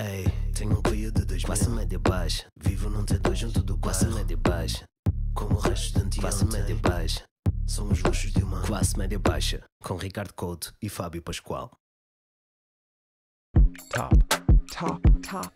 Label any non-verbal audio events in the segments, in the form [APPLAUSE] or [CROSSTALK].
Ei, tenho um cuio de dois Passa média baixa, vivo num T2 junto do Classe média baixa, como o resto de anteontem Passa média baixa, são os luxos de uma Classe média baixa, com Ricardo Couto e Fábio Pascoal Top, top, top,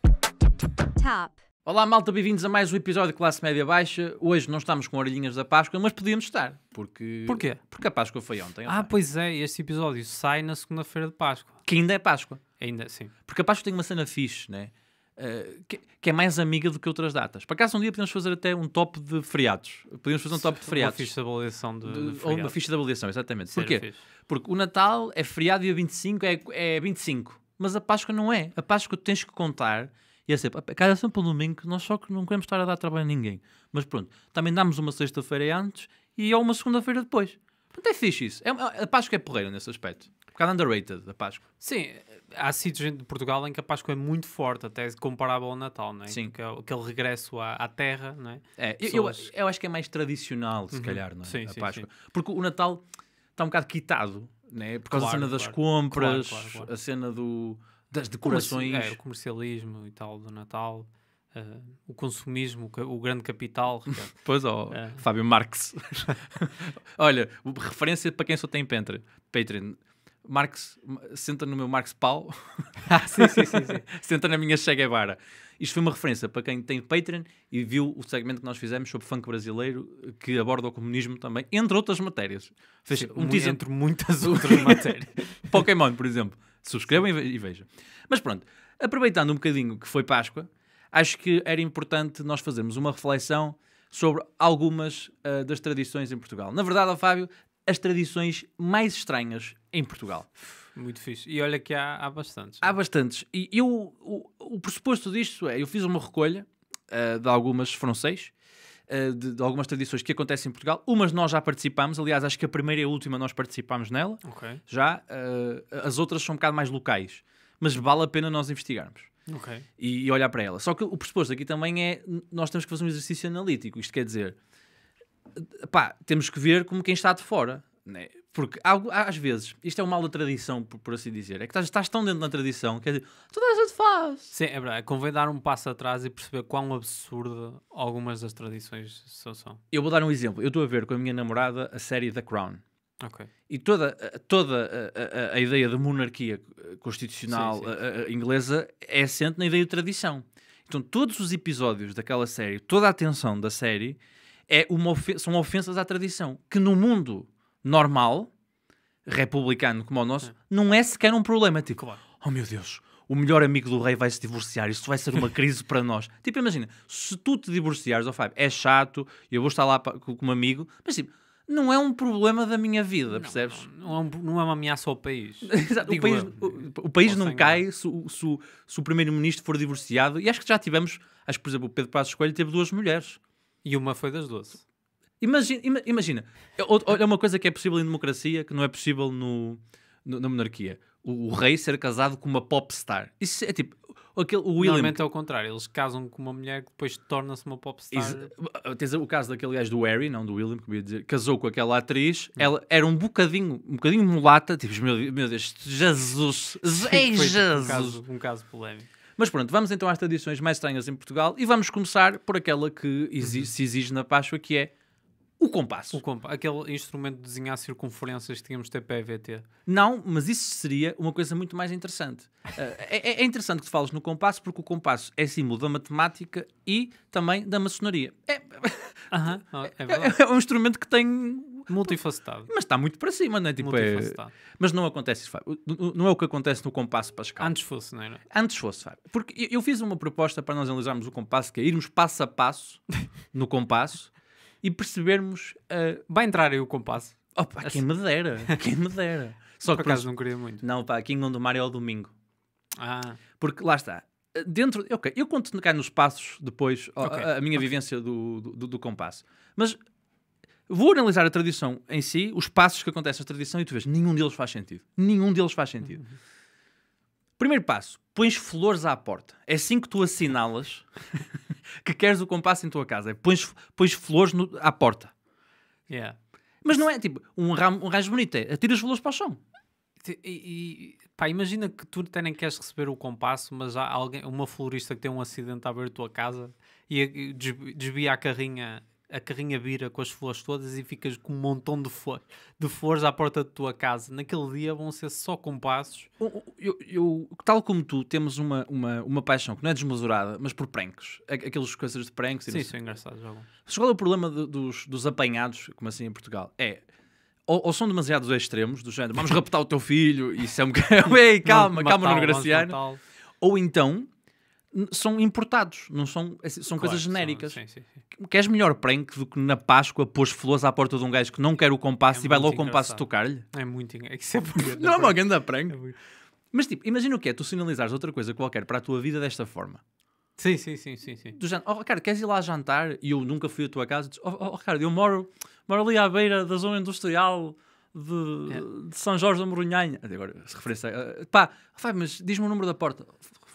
top, top, Olá malta, bem-vindos a mais um episódio de Classe Média Baixa. Hoje não estamos com orelhinhas da Páscoa, mas podíamos estar, porque... Porquê? Porque a Páscoa foi ontem. Ah, pois é, este episódio sai na segunda-feira de Páscoa. Que ainda é Páscoa. Ainda sim Porque a Páscoa tem uma cena fixe, né? Uh, que, que, é mais amiga do que outras datas. Para acaso um dia podemos fazer até um top de feriados. Podemos fazer um top de feriados. Uma ficha de avaliação de, de, Ou uma ficha de avaliação, exatamente. Porquê? Porque o Natal é feriado dia 25, é, é 25. Mas a Páscoa não é. A Páscoa tens que contar e é sempre, cada é sempre um domingo que nós só que não queremos estar a dar trabalho a ninguém. Mas pronto, também damos uma sexta-feira antes e ou uma segunda-feira depois. Portanto, é fixe isso. É, é a Páscoa é porreira nesse aspecto. Um bocado underrated a Páscoa. Sim, há sítios de Portugal em que a Páscoa é muito forte, até comparável ao Natal, não é? Sim. é aquele regresso à, à terra, não é? é Pessoas... eu, eu, acho que é mais tradicional, se uhum. calhar, não é? Sim, a sim, Páscoa. Sim. Porque o Natal está um bocado quitado, né? Por causa claro, da cena das claro. compras, claro, a cena do, das decorações. É, o comercialismo e tal do Natal. Uh, o consumismo, o grande capital. É- [LAUGHS] pois, ó, oh, é. Fábio Marx. [LAUGHS] Olha, referência para quem só tem Patreon. Marx, senta no meu Marx Pau, [LAUGHS] ah, sim, sim, sim, [LAUGHS] senta na minha Che Guevara. Isto foi uma referência para quem tem Patreon e viu o segmento que nós fizemos sobre funk brasileiro, que aborda o comunismo também, entre outras matérias. Fez Sim, um teaser... Entre muitas [LAUGHS] outras matérias. Pokémon, por exemplo. Subscrevam e vejam. Mas pronto, aproveitando um bocadinho que foi Páscoa, acho que era importante nós fazermos uma reflexão sobre algumas uh, das tradições em Portugal. Na verdade, Fábio, as tradições mais estranhas em Portugal. Muito fixe. E olha que há, há bastantes. Há bastantes. E eu, o, o pressuposto disto é, eu fiz uma recolha uh, de algumas, francês. Eh, de, de, algumas tradições que acontecem em Portugal. Umas nós já participámos, aliás, acho que a primeira e a última nós participámos nela. Okay. Já. Uh, as outras são um bocado mais locais. Mas vale a pena nós investigarmos. Okay. E, e olhar para ela. Só que o pressuposto aqui também é, nós temos que fazer um exercício analítico. Isto quer dizer pá, temos que ver como quem está de fora. Né? Porque às vezes, isto é o mal da tradição, por, assim dizer. É que estás, estás tão dentro da tradição que é dizer, toda a gente faz. Sim, é verdade. Convém dar um passo atrás e perceber quão absurda algumas das tradições são. são. Eu vou dar um exemplo. Eu estou a ver com a minha namorada a série The Crown. E toda, eh, toda a, eh, a, eh, a ideia de monarquia constitucional sim, sim, inglesa é assente na ideia de tradição. Então, todos os episódios daquela série, toda a atenção da série é ofen são ofensas à tradição, que no mundo normal, republicano como o nosso, é. não é sequer um problema. Tipo, claro. oh meu Deus, o melhor amigo do rei vai se divorciar, isso vai ser uma crise para nós. [LAUGHS] Tipo, imagina, se tu te divorciares, oh Fábio, é chato, eu vou estar lá como amigo, mas tipo, não é um problema da minha vida, não, percebes? Não, não, é, é uma ameaça ao país. [LAUGHS] Exato, o país, eu, o, o país não cai se, se, se o primeiro-ministro for divorciado, e acho que já tivemos, acho que, por exemplo, o Pedro Passos Coelho teve duas mulheres. E uma foi das 12. Imagina, imagina, olha uma coisa que é possível em democracia que não é possível no, no na monarquia. O, o, rei ser casado com uma popstar. Isso é tipo. Aquele, o William. Normalmente é o contrário, eles casam com uma mulher que depois torna-se uma popstar. Ah, tens o caso daquele gajo do Harry, não do William, que eu ia dizer, casou com aquela atriz, hum. ela era um bocadinho, um bocadinho mulata, tipo, meu, meu Deus, Jesus, Sim, ei, foi, Jesus! Um caso, um caso polémico. Mas pronto, vamos então às tradições mais estranhas em Portugal e vamos começar por aquela que se exige na Páscoa, que é o compasso. O compa aquele instrumento de desenhar circunferências que tínhamos TPVT. Não, mas isso seria uma coisa muito mais interessante. Eh, é, é, é, interessante que tu fales no compasso, porque o compasso é símbolo da matemática e também da maçonaria. É, [LAUGHS] é, é, é, um instrumento que tem. Multifacetado. Mas está muito para cima, não é? Tipo, é- Multifacetado. Mas não acontece isso, Fábio. Não é o que acontece no compasso Pascal. Antes fosse, não era? Antes fosse, Fábio. Porque eu fiz uma proposta para nós analisarmos o compasso, que é irmos passo a passo [LAUGHS] no compasso e percebermos. Uh, vai entrar aí o compasso. Opa, assim. quem me dera, [LAUGHS] quem me dera. Só que por acaso não queria muito. Não, pá, aqui em Gondomar é o domingo. Ah. Porque lá está. Dentro, ok, eu conto cá nos passos depois okay. a, a, minha okay. vivência do, do, do compasso. Mas vou analisar a tradição em si, os passos que acontecem na tradição, e tu vês, nenhum deles faz sentido. Nenhum deles faz sentido. Uhum. Primeiro passo, pões flores à porta. É assim que tu assinalas [LAUGHS] [LAUGHS] que queres o compasso em tua casa. É pões, pões flores no, à porta. Yeah. Mas não é tipo um ramo, um ramo bonito, é atiras flores para o chão. E, e pá, imagina que tu até nem queres receber o compasso, mas há alguém, uma florista que tem um acidente a abrir a tua casa e desvia a carrinha a carrinha vira com as flores todas e ficas com um montão de, de flores à porta da tua casa. Naquele dia vão ser só compassos. Eu, eu, tal como tu, temos uma, uma, uma paixão que não é desmesurada, mas por pranks. Aquelas coisas de pranks. Sim, são engraçados. Alguns. Qual é o problema de, dos, dos apanhados, como assim em Portugal? É, ou, ou, são demasiados extremos, do género, vamos raptar o teu filho, isso é um bocado, [LAUGHS] ei, calma, não, calma, Nuno Graciano. Ou então, são importados, não são, é assim, são claro, coisas genéricas. São, sim, sim, sim. Queres melhor prank do que na Páscoa pôs flores à porta de um gajo que não quer o compasso é e vai lá o compasso tocar-lhe? É muito engraçado. É [LAUGHS] não é uma grande prank. É muito... Mas tipo, imagina o que é tu sinalizares outra coisa qualquer para a tua vida desta forma. Sim, sim, sim, sim. sim. Do género, oh Ricardo, queres ir lá jantar? E eu nunca fui à tua casa. Diz, oh, oh, oh Ricardo, eu moro, moro ali à beira da zona industrial de, é. de São Jorge da Morunhanha. Agora, se referência. a pá, vai, mas diz-me o número da porta.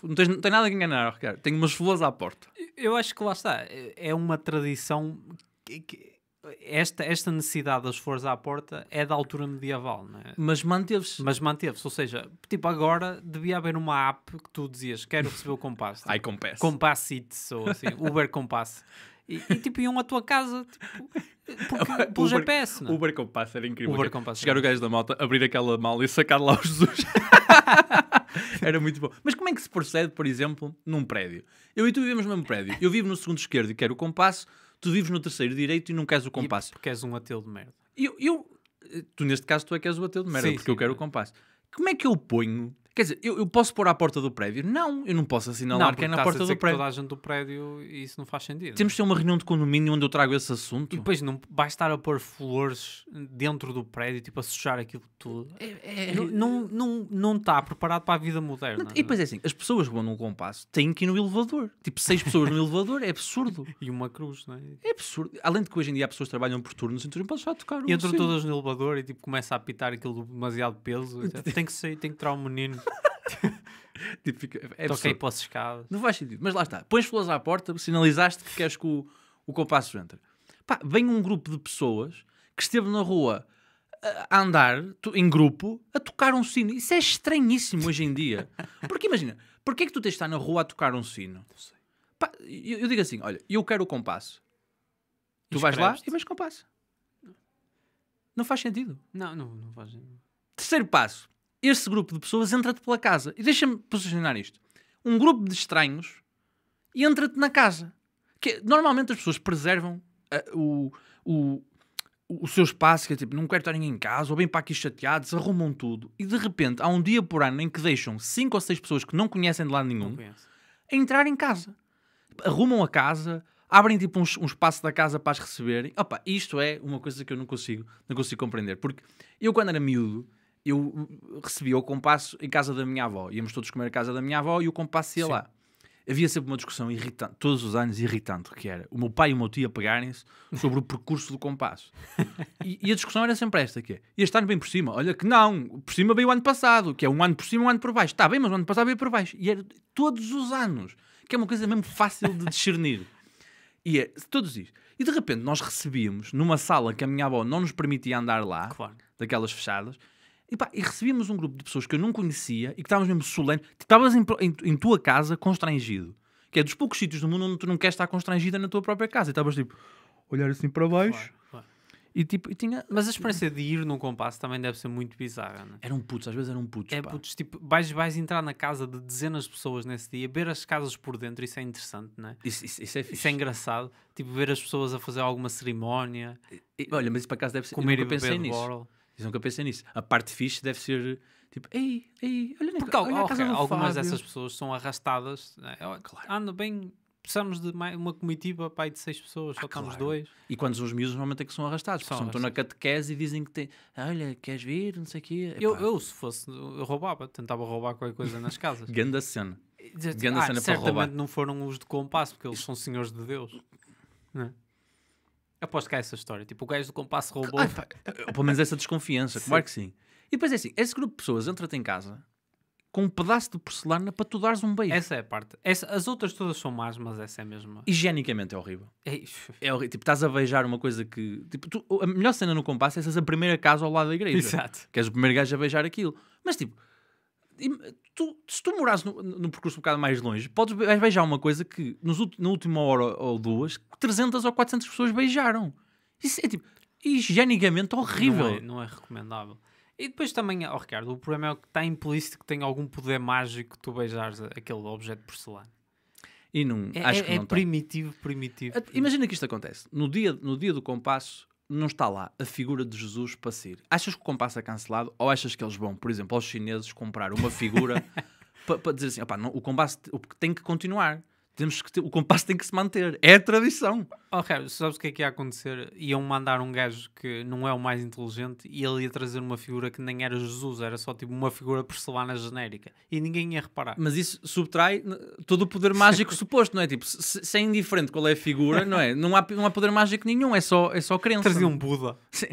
Não tens, não nada a enganar, Ricardo. Tenho umas flores à porta. Eu acho que lá está. É uma tradição que, que esta, esta necessidade das flores à porta é da altura medieval, é? Mas manteve-se. Mas manteve-se, ou seja, tipo, agora devia haver uma app que tu dizias, quero receber o compasso. Ai, compass. it ou assim, [LAUGHS] Uber Compass. E, e tipo, iam à tua casa, tipo, porque, [LAUGHS] pelo GPS, não é? Uber com pássaro era incrível. Uber é é com Chegar o gajo da malta, abrir aquela mala e sacar lá o Jesus. [LAUGHS] Era muito bom. Mas como é que se procede, por exemplo, num prédio? Eu e tu vivemos no mesmo prédio. Eu vivo no segundo esquerdo e quero o compasso. Tu vives no terceiro direito e não queres o compasso. E porque és um ateu de merda. Eu, eu, eh, tu, neste caso, tu é que és o ateu de merda, sim, porque sim, eu quero é. o compasso. Como é que eu ponho Quer dizer, eu, eu, posso pôr à porta do prédio? Não, eu não posso assinalar não, quem é na porta a dizer do prédio. toda a gente do prédio e isso não faz sentido. Temos de ter uma reunião de condomínio onde eu trago esse assunto. E depois não vai estar a pôr flores dentro do prédio, tipo a sujar aquilo tudo. É, é, é não, não, não, não está preparado para a vida moderna. Não, e é? depois é assim, as pessoas vão num compasso têm que ir no elevador. Tipo, seis pessoas no elevador é absurdo. [LAUGHS] E uma cruz, não é? É absurdo. Além de que hoje em dia há pessoas que trabalham por turnos, então não podes só tocar. Um Entram todas no elevador e tipo começa a apitar aquilo demasiado peso. [LAUGHS] tem que sair, tem que tirar um menino. [LAUGHS] tipo, fica, é Toquei para o escadas. Não faz sentido. Mas lá está. Pões flores à porta, sinalizaste que queres que o, o compasso entre. Pá, vem um grupo de pessoas que esteve na rua a andar em grupo a tocar um sino. Isso é estranhíssimo hoje em dia. Porque imagina, porquê é que tu tens de estar na rua a tocar um sino? Não sei. Pá, eu, eu, digo assim: olha, eu quero o compasso. E tu vais lá e vais compasso. Não faz sentido. Não, não, não faz sentido. Terceiro passo esse grupo de pessoas entra-te pela casa. E deixa-me posicionar isto. Um grupo de estranhos entra-te na casa. Que, normalmente as pessoas preservam uh, o, o, o seu espaço, que é tipo, não quero estar ninguém em casa, ou bem para aqui chateados, arrumam tudo. E de repente há um dia por ano em que deixam cinco ou seis pessoas que não conhecem de lado nenhum a entrar em casa. Arrumam a casa, abrem tipo um, um espaço da casa para as receberem. Opa, isto é uma coisa que eu não consigo, não consigo compreender. Porque eu, quando era miúdo, eu uh, recebia o compasso em casa da minha avó. Íamos todos comer a casa da minha avó e o compasso ia Sim. lá. Havia sempre uma discussão irritante, todos os anos irritante, que era o meu pai e o meu tio a pegarem-se sobre o percurso do compasso. E, e, a discussão era sempre esta, que é, este ano vem por cima, olha que não, por cima veio o ano passado, que é um ano por cima, um ano por baixo. Está bem, mas o ano passado veio por baixo. E era todos os anos, que é uma coisa mesmo fácil de discernir. E é, todos isso E de repente nós recebíamos, numa sala que a minha avó não nos permitia andar lá, claro. daquelas fechadas, e, pá, e recebíamos um grupo de pessoas que eu não conhecia e que estávamos mesmo solene. Tipo, estavas em, em, em, tua casa constrangido. Que é dos poucos sítios do mundo onde tu não queres estar constrangida na tua própria casa. E estavas tipo, olhar assim para baixo. Claro, E, tipo, e tinha... Mas a experiência de ir num compasso também deve ser muito bizarra, era é? Eram putos, às vezes eram putos. É pá. putos, tipo, vais, vais entrar na casa de dezenas de pessoas nesse dia, ver as casas por dentro, isso é interessante, não é? Isso, isso, isso é fixe. Isso é engraçado. Tipo, ver as pessoas a fazer alguma cerimónia. E, olha, mas isso para casa deve ser. Comer eu nunca e pensei nisso. Eu nunca pensei nisso. A parte fixe deve ser tipo, ei, ei, olha, Porque, olha a casa okay, algumas Fábio. dessas pessoas são arrastadas. Né? Claro. Ah, Ando bem, precisamos de mais, uma comitiva pai, de seis pessoas, ah, só estamos claro. dois. E quando os miúdos normalmente é que são arrastados, são estão na catequese e dizem que tem, olha, queres vir, não sei o quê. Eu, eu, se fosse, eu roubava, tentava roubar qualquer coisa nas casas. [LAUGHS] Ganda cena. Ganda ah, cena certamente para roubar. não foram os de compasso, porque eles são senhores de Deus. Não é? Né? Aposto que há essa história. Tipo, o gajo do compasso roubou. Ah, pá, pelo menos essa desconfiança, claro que sim. E depois é assim: esse grupo de pessoas entra-te em casa com um pedaço de porcelana para tu dares um beijo. Essa é a parte. Essa, as outras todas são más, mas essa é mesmo. Higienicamente é horrível. É, é horrível. Tipo, estás a beijar uma coisa que. Tipo, tu, a melhor cena no compasso é essa a primeira casa ao lado da igreja. Exato. Que és o primeiro gajo a beijar aquilo. Mas tipo tu, se tu morares no, no, percurso um bocado mais longe, podes beijar uma coisa que nos, na última hora ou duas, 300 ou 400 pessoas beijaram. Isso é tipo higienicamente horrível. Não é, não é recomendável. E depois também, oh Ricardo, o problema é que está implícito que tem algum poder mágico que tu beijares aquele objeto de porcelana. E não, é, acho é, que é, não é primitivo, primitivo, primitivo. Imagina que isto acontece. No dia, no dia do compasso, não está lá a figura de Jesus para sair. Achas que o compasso é cancelado ou achas que eles vão, por exemplo, aos chineses comprar uma figura [LAUGHS] para, para dizer assim: opa, não, o compasso tem que continuar temos que ter, o compasso tem que se manter. É a tradição. ok oh, Ricardo, sabes o que é que ia acontecer? Iam mandar um gajo que não é o mais inteligente e ele ia trazer uma figura que nem era Jesus, era só tipo uma figura porcelana genérica. E ninguém ia reparar. Mas isso subtrai todo o poder mágico suposto, não é? Tipo, se, se é indiferente qual é a figura, não é? Não há, não há poder mágico nenhum, é só, é só crença. Trazia um Buda. Sim.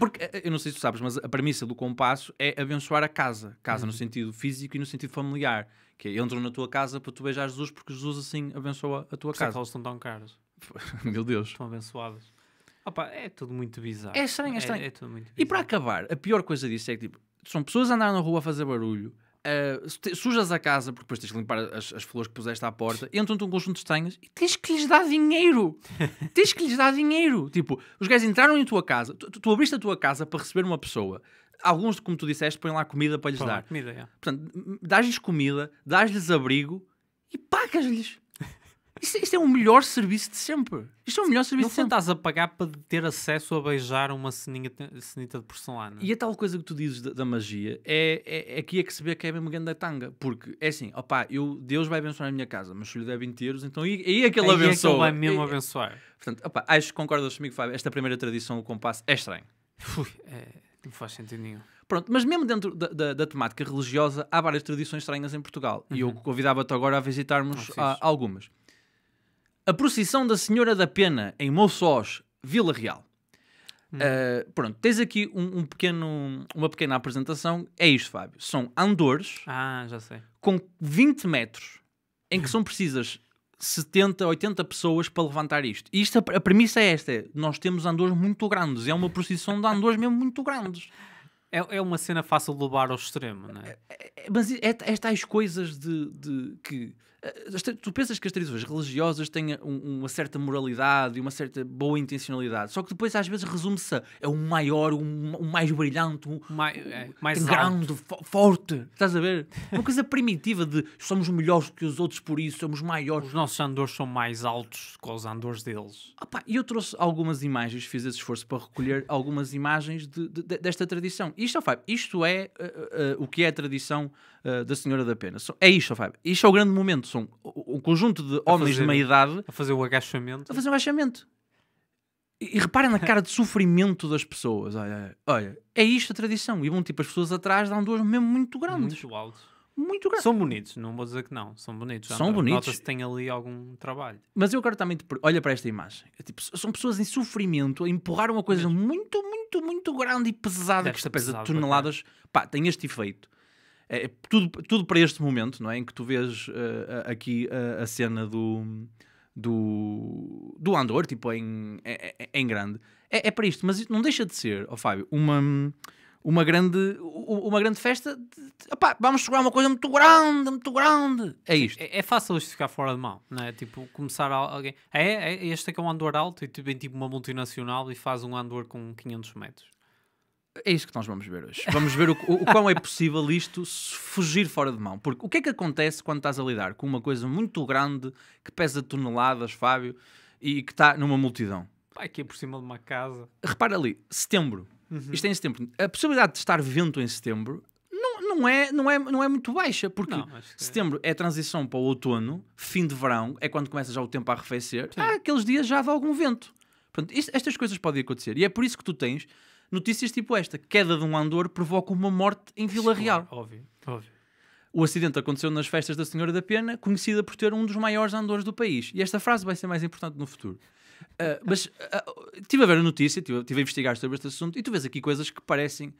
Porque, eh, eu não sei se tu sabes, mas a premissa do compasso é abençoar a casa. Casa uhum. no sentido físico e no sentido familiar que é, entram na tua casa para tu beijar Jesus porque Jesus assim abençoa a tua Por é casa. Eles estão tão caros. [LAUGHS] Meu Deus. Estão abençoados. Opa, é tudo muito bizarro. É estranho, é, é estranho. É, é tudo muito E para acabar, a pior coisa disso é que tipo, são pessoas a andar na rua a fazer barulho, Uh, sujas a casa, porque depois tens de limpar as, as flores que puseste à porta, entram-te um conjunto de estranhas e tens que lhes dar dinheiro. [LAUGHS] tens que lhes dar dinheiro. Tipo, os gajos entraram em tua casa, tu, tu, abriste a tua casa para receber uma pessoa, alguns, como tu disseste, põem lá comida para lhes Pô, dar. Comida, é Portanto, dás-lhes comida, dás-lhes abrigo e pagas-lhes. [LAUGHS] Isto, isto, é o melhor serviço de sempre. Isto é o melhor serviço não de sempre. Não estás a pagar para ter acesso a beijar uma cenita de porcelana. E a tal coisa que tu dizes da, da magia é, é, é aqui é que se vê que é mesmo grande da tanga. Porque é assim, opá, eu, Deus vai abençoar a minha casa, mas se lhe der 20 euros, então aí, é aí é que ele aí abençoa. É que ele vai mesmo abençoar. Portanto, opá, acho que concordas comigo, Fábio, esta primeira tradição, o compasso, é estranho. Ui, é não faz sentido nenhum. Pronto, mas mesmo dentro da, da, da temática religiosa, há várias tradições estranhas em Portugal. Uhum. E eu uhum. convidava-te agora a visitarmos ah, a, algumas. A procissão da Senhora da Pena, em Moçós, Vila Real. Uh, pronto, tens aqui um, um, pequeno, uma pequena apresentação. É isto, Fábio. São andores ah, com 20 metros em que são precisas 70, 80 pessoas para levantar isto. E isto, a, a premissa é esta: é, nós temos andores muito grandes, é uma procissão de andores mesmo muito grandes. É, é uma cena fácil de levar ao extremo, não é? é, é mas é, estas é coisas de, de que eh, tu pensas que as tradições religiosas têm uma certa moralidade e uma certa boa intencionalidade, só que depois às vezes resume-se a é o maior, o, mais brilhante, o mais, é, mais grande, forte. Estás a ver? Uma coisa primitiva de somos melhores que os outros, por isso somos maiores. Os nossos andores são mais altos que os andores deles. E eu trouxe algumas imagens, fiz esse esforço para recolher algumas imagens de, de, desta tradição. Isto, isto é uh, uh, o que é a tradição eh, da Senhora da Pena. É isto, Fábio. Isto é o grande momento. São um conjunto de homens fazer, de meia idade a fazer o agachamento. A fazer o agachamento. E, e reparem na cara de sofrimento das pessoas. Olha, olha, é isto a tradição. E vão tipo, as pessoas atrás dão duas mesmo muito grandes. Muito altos. Muito grandes. São bonitos, não vou dizer que não. São bonitos. São André. bonitos. Nota-se tem ali algum trabalho. Mas eu quero também. Olha para esta imagem. É, tipo, são pessoas em sofrimento a empurrar uma coisa Mesmo. muito, muito, muito grande e pesada. Deve que pesa toneladas. Pá, tem este efeito. É, é, tudo, tudo para este momento, não é? Em que tu vês uh, aqui uh, a cena do, do, do Andor, tipo, em, em grande. É, é, para isto, mas não deixa de ser, oh Fábio, uma, uma, grande, uma grande festa. De, opá, vamos jogar uma coisa muito grande, muito grande. É, é isto. É, é fácil isto ficar fora de mão, não é? Tipo, começar alguém. É, é este é que é um Andor alto e tu tipo, vem tipo uma multinacional e faz um Andor com 500 metros. É isso que nós vamos ver hoje. Vamos ver o, o, o quão é possível isto fugir fora de mão. Porque o que é que acontece quando estás a lidar com uma coisa muito grande que pesa toneladas, Fábio, e que está numa multidão? Pai, que é por cima de uma casa. Repara ali, setembro. Uhum. Isto é em setembro. A possibilidade de estar vento em setembro não, não, é, não, é, não é muito baixa, porque não, é. setembro é. é transição para o outono, fim de verão, é quando começa já o tempo a arrefecer. Sim. Ah, aqueles dias já há algum vento. Portanto, isto, estas coisas podem acontecer. E é por isso que tu tens Notícias tipo esta: queda de um andor provoca uma morte em Vila Real. Óbvio, óbvio. O acidente aconteceu nas festas da Senhora da Pena, conhecida por ter um dos maiores andores do país. E esta frase vai ser mais importante no futuro. Uh, mas ah, estive uh, a ver a notícia, estive a investigar sobre este assunto e tu vês aqui coisas que parecem,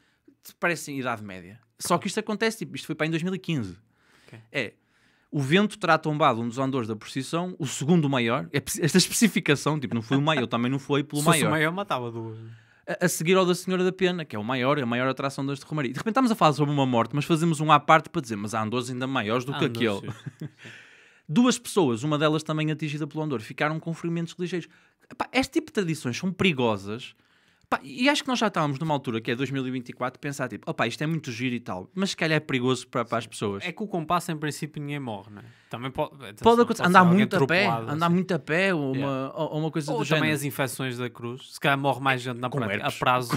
parecem Idade Média. Só que isto acontece, tipo, isto foi para em 2015. Okay. É. O vento terá tombado um dos andores da procissão, o segundo maior. É, esta especificação, tipo, não foi o maior, eu também não foi pelo Se maior. Se o maior matava duas a seguir ao da Senhora da Pena, que é o maior, a maior atração deste Romaria. De repente estamos a falar sobre uma morte, mas fazemos um à parte para dizer, mas há andores ainda maiores do que aquele. [LAUGHS] Duas pessoas, uma delas também atingida pelo andor, ficaram com ferimentos ligeiros. Epá, este tipo de tradições são perigosas Pá, e acho que nós já estávamos numa altura que é 2024 pensar tipo, opa, isto é muito giro e tal, mas se calhar é perigoso para, para as pessoas. É que o compasso em princípio ninguém morre, é? Também pode, atenção, pode acontecer, pode andar muito a pé, assim. andar muito a pé ou uma, yeah. ou uma coisa ou do também género. as infecções da cruz, se calhar morre mais gente na com prática, a prazo.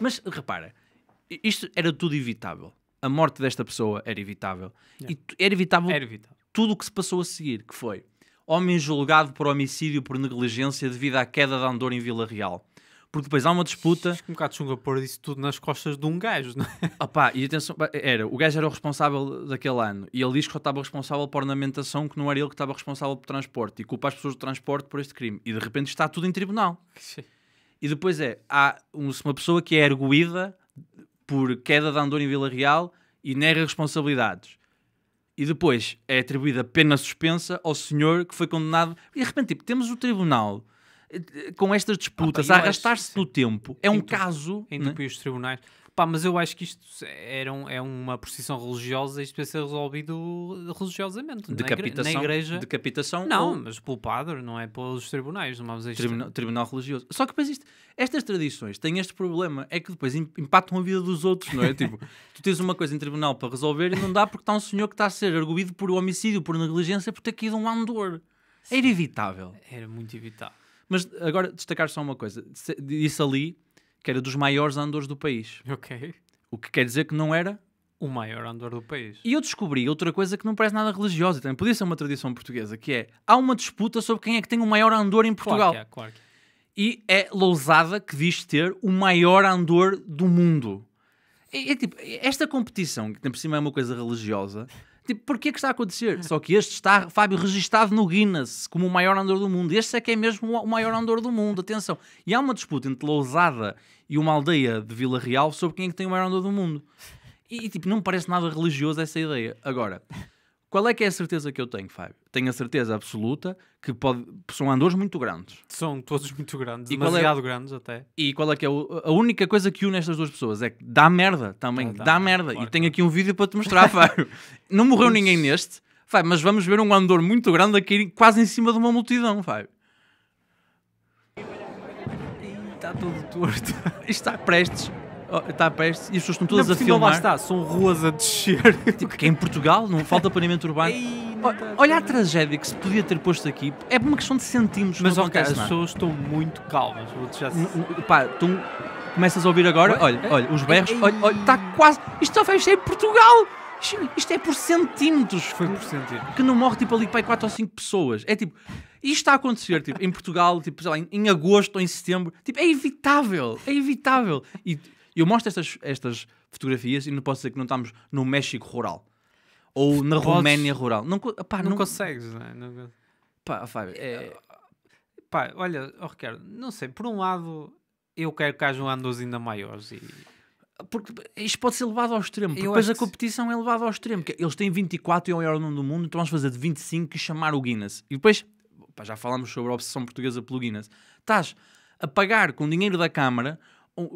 Mas repara, isto era tudo evitável. A morte desta pessoa era evitável. Yeah. E era evitável, era evitável tudo o que se passou a seguir, que foi homem julgado por homicídio por negligência devido à queda da Andor em Vila Real porque depois há uma disputa. Acho que um bocado chunga pôr isso tudo nas costas de um gajo, não é? [LAUGHS] Opa, e atenção, era, o gajo era o responsável daquele ano e ele diz que só estava responsável por ornamentação, que não era ele que estava responsável pelo transporte e culpa as pessoas do transporte por este crime. E de repente está tudo em tribunal. E depois é, há uma pessoa que é erguida por queda de andor em Vila Real e nega responsabilidades e depois é atribuída pena suspensa ao senhor que foi condenado. E de repente, tipo, temos o tribunal com estas disputas, ah, pá, a arrastar-se no tempo, é um caso. Entupir é? né? os tribunais. Pá, mas eu acho que isto era um, é uma procissão religiosa e isto deve ser resolvido religiosamente. Decapitação, na, igreja. Decapitação? Não, ou... mas pelo padre, não é pelos tribunais. Não vamos isto. Tribunal, tribunal religioso. Só que depois isto, estas tradições têm este problema, é que depois impactam a vida dos outros, não é? [LAUGHS] tipo, tu tens uma coisa em tribunal para resolver e não dá porque está um senhor que está a ser arguído por homicídio, por negligência, por ter caído um andor. Era é evitável. Era muito evitável. Mas agora destacar só uma coisa. Disse ali que era dos maiores andores do país. Ok. O que quer dizer que não era o maior andor do país. E eu descobri outra coisa que não parece nada religiosa, também podia ser uma tradição portuguesa, que é há uma disputa sobre quem é que tem o maior andor em Portugal. Claro que é, claro que é. E é Lousada que diz ter o maior andor do mundo. É, é tipo, esta competição, que por cima é uma coisa religiosa, Tipo, porquê que está a acontecer? [LAUGHS] Só que este está, Fábio, registado no Guinness como o maior andor do mundo. Este é que é mesmo o maior andor do mundo, atenção. E há uma disputa entre Lousada e uma aldeia de Vila Real sobre quem é que tem o maior andor do mundo. E, tipo, não me parece nada religioso essa ideia. Agora, qual é que é a certeza que eu tenho, Fábio? Tenho a certeza absoluta que pode... são andores muito grandes. São todos muito grandes, e é demasiado é... grandes até. E qual é que é o... a única coisa que une estas duas pessoas? É que dá merda também, ah, dá, dá, merda. E tenho aqui um vídeo para te mostrar, [LAUGHS] Fábio. Não morreu ninguém neste, Fábio, mas vamos ver um andor muito grande aqui quase em cima de uma multidão, Fábio. Está todo torto. [LAUGHS] Está prestes está oh, prestes e as pessoas estão todas não, a filmar. Não, lá está, são ruas a descer. [LAUGHS] Tipo, que é em Portugal, não falta planeamento urbano. Ei, tá olha a tragédia que se podia ter posto aqui. É uma questão de centímetros. Mas, ok, as pessoas estão muito calmas. Vou já... Assim. Pá, tu Começas a ouvir agora, olha, olha, os berros, Ei. olha, olha, está quase, isto só em Portugal, isto é por centímetros. Foi por centímetros. Que não morre, tipo, ali para 4 ou 5 pessoas. É tipo, isto está a acontecer, tipo, em Portugal, tipo, lá, em, em agosto ou em setembro. Tipo, é evitável, é evitável. E eu mostro estas, estas fotografias e não posso dizer que não estamos no México rural. Ou na Podes... Roménia rural. Não, pá, não, não consegues, não é? Não... Pá, Fábio, é... Ah, pá, olha, oh Ricardo, não sei, por um lado eu quero que hajam andos ainda maiores e... Porque isto pode ser levado ao extremo, porque eu depois a competição que... é levada ao extremo. Eles têm 24 e é o maior nome do mundo, então vamos fazer de 25 e chamar o Guinness. E depois, pá, já falámos sobre a obsessão portuguesa pelo Guinness. Estás a pagar com dinheiro da Câmara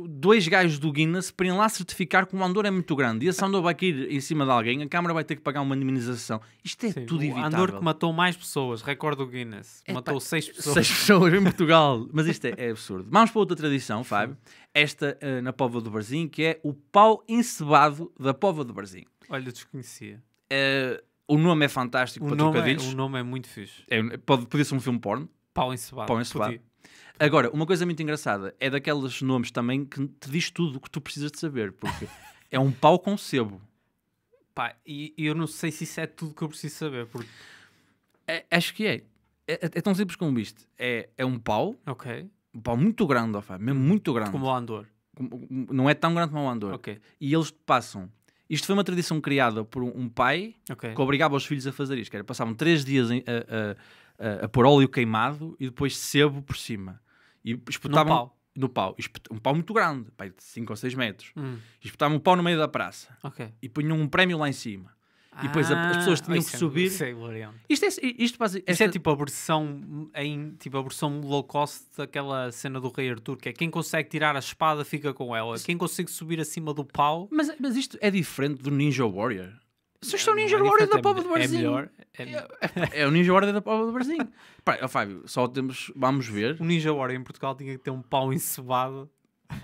dois gajos do Guinness para ir lá certificar que o Andor é muito grande e esse Andor vai cair em cima de alguém, a Câmara vai ter que pagar uma indemnização. Isto é Sim, tudo evitável. O Andor que matou mais pessoas, recorde do Guinness, é, matou pá, seis pessoas. Seis [LAUGHS] pessoas em Portugal, mas isto é, é, absurdo. Vamos para outra tradição, Fábio, esta uh, na Pova do Barzim, que é o pau encebado da Pova do Barzim. Olha, desconhecia. Uh, o nome é fantástico o para nome trocadilhos. É, o nome é muito fixe. É, pode, podia ser um filme porno. Pau encebado. Pau encebado. Podia. Agora, uma coisa muito engraçada é daqueles nomes também que te diz tudo o que tu precisas de saber, porque é um pau com sebo. Pá, e eu não sei se isso é tudo que eu preciso saber, porque. É- acho que é. é. é. é tão simples como isto. É, é um pau, Ok. um pau muito grande, ó, mesmo muito grande. Como o Andor. Não é tão grande como o Andor. Ok. E eles passam. Isto foi uma tradição criada por um pai que obrigava os filhos a fazer isto. Que era, passavam três dias em- a, a- a- a pôr óleo queimado e depois sebo por cima. E espetavam... No pau? No pau. Um pau muito grande, de 5 ou 6 metros. Hum. espetavam um pau no meio da praça. Okay. E punham um prémio lá em cima. e depois as pessoas ah, tinham que é subir. Isso é Isto é, isto, faz, esta... é tipo a versão em tipo a versão low cost daquela cena do Rei Arthur, que é quem consegue tirar a espada fica com ela. Quem consegue subir acima do pau. Mas, mas isto é diferente do Ninja Warrior. Vocês o é Ninja Warrior da é Pova do é Barzinho. É melhor. É, melhor. é, o Ninja Warrior da Pova do Barzinho. [LAUGHS] Pá, oh, Fábio, só temos. Vamos ver. O Ninja Warrior em Portugal tinha que ter um pau encebado. [LAUGHS]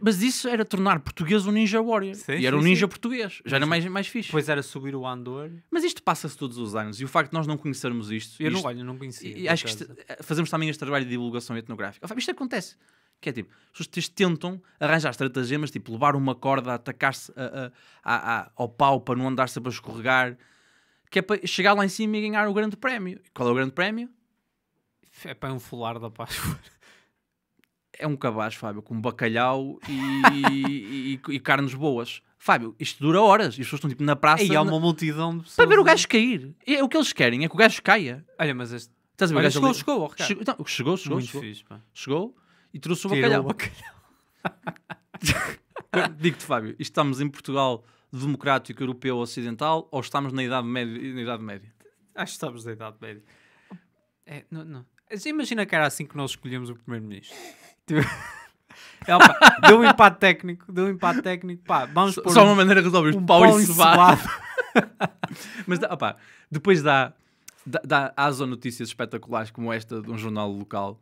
Mas isso era tornar português um Ninja Warrior. Sim, e era sim, um ninja sim. português. Já era mais, mais fixe. Pois era subir o Andor. Mas isto passa-se todos os anos. E o facto de nós não conhecermos isto. Eu isto, não, não conhecia. E acho que isto, fazemos também este trabalho de divulgação etnográfica. Oh, Fábio, isto acontece. Que é tipo, as pessoas tentam arranjar estratagemas, tipo levar uma corda, atacar-se ao pau para não andar sempre para escorregar, que é para chegar lá em cima e ganhar o grande prémio. qual é o grande prémio? É para um fular da Páscoa. É um cabaz, Fábio, com bacalhau e, e, e, carnes boas. Fábio, isto dura horas. E as pessoas estão tipo na praça. E há uma na... multidão de pessoas. Para ver o gajo cair. É, o que eles querem é que o gajo caia. Olha, mas este. Estás a ver? Olha, o gajo chegou, ali... chegou, chegou, chegou, então, chegou, chegou. Muito chegou. Fixe, pá. chegou e trouxe o bacalhau. O bacalhau. Digo-te, Fábio, estamos em Portugal democrático, europeu, ocidental ou estamos na Idade Média? Na idade média? Acho que estamos na Idade Média. É, não, não. Imagina que era assim que nós escolhemos o primeiro-ministro. É, tipo, opa, [LAUGHS] deu um empate técnico, deu um empate técnico, pá, vamos Só, só um, uma maneira de resolver um pau encebado. [LAUGHS] Mas, opa, depois dá, dá, dá notícias espetaculares como esta de um jornal local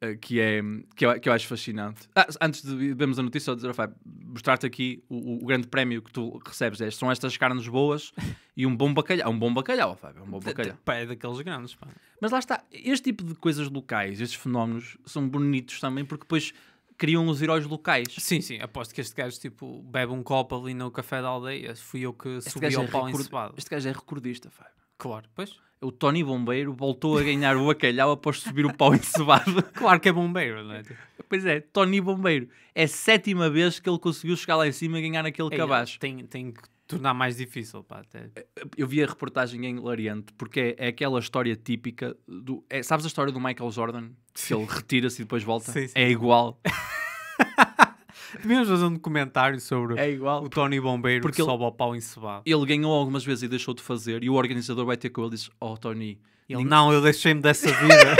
eh, que, é, que, eu, que eu acho fascinante. Ah, antes de vermos a notícia, só dizer, Fábio, mostrar-te aqui o, o, grande prémio que tu recebes. É, são estas carnes boas e um bom bacalhau. É um bom bacalhau, Fábio, é um bom bacalhau. Pá, é daqueles grandes, pá. Mas lá está, este tipo de coisas locais, estes fenómenos, são bonitos também, porque depois criam os heróis locais. Sim, sim, aposto que este gajo tipo, bebe um copo ali no café da aldeia. Fui eu que este subi ao é pau record... encebado. Este gajo é recordista, Fábio. Claro, pois o Tony Bombeiro voltou a ganhar o bacalhau após subir o pau [LAUGHS] encebado. Claro que é bombeiro, não é? Tipo, pois é, Tony Bombeiro. É a sétima vez que ele conseguiu chegar lá em cima e ganhar naquele cabaz. Tem, tem que tornar mais difícil, pá. Até... Eu vi a reportagem em é Lariante, porque é, é, aquela história típica do... É, sabes a história do Michael Jordan? Que ele retira-se e depois volta? Sim, sim. É igual. [LAUGHS] [LAUGHS] Devíamos fazer um documentário sobre é igual, o Tony Bombeiro porque que ele, sobe ao pau Ele ganhou algumas vezes e deixou de fazer, e o organizador vai ter com ele e diz: Oh, Tony. Ele, Não, eu deixei-me dessa [LAUGHS] vida.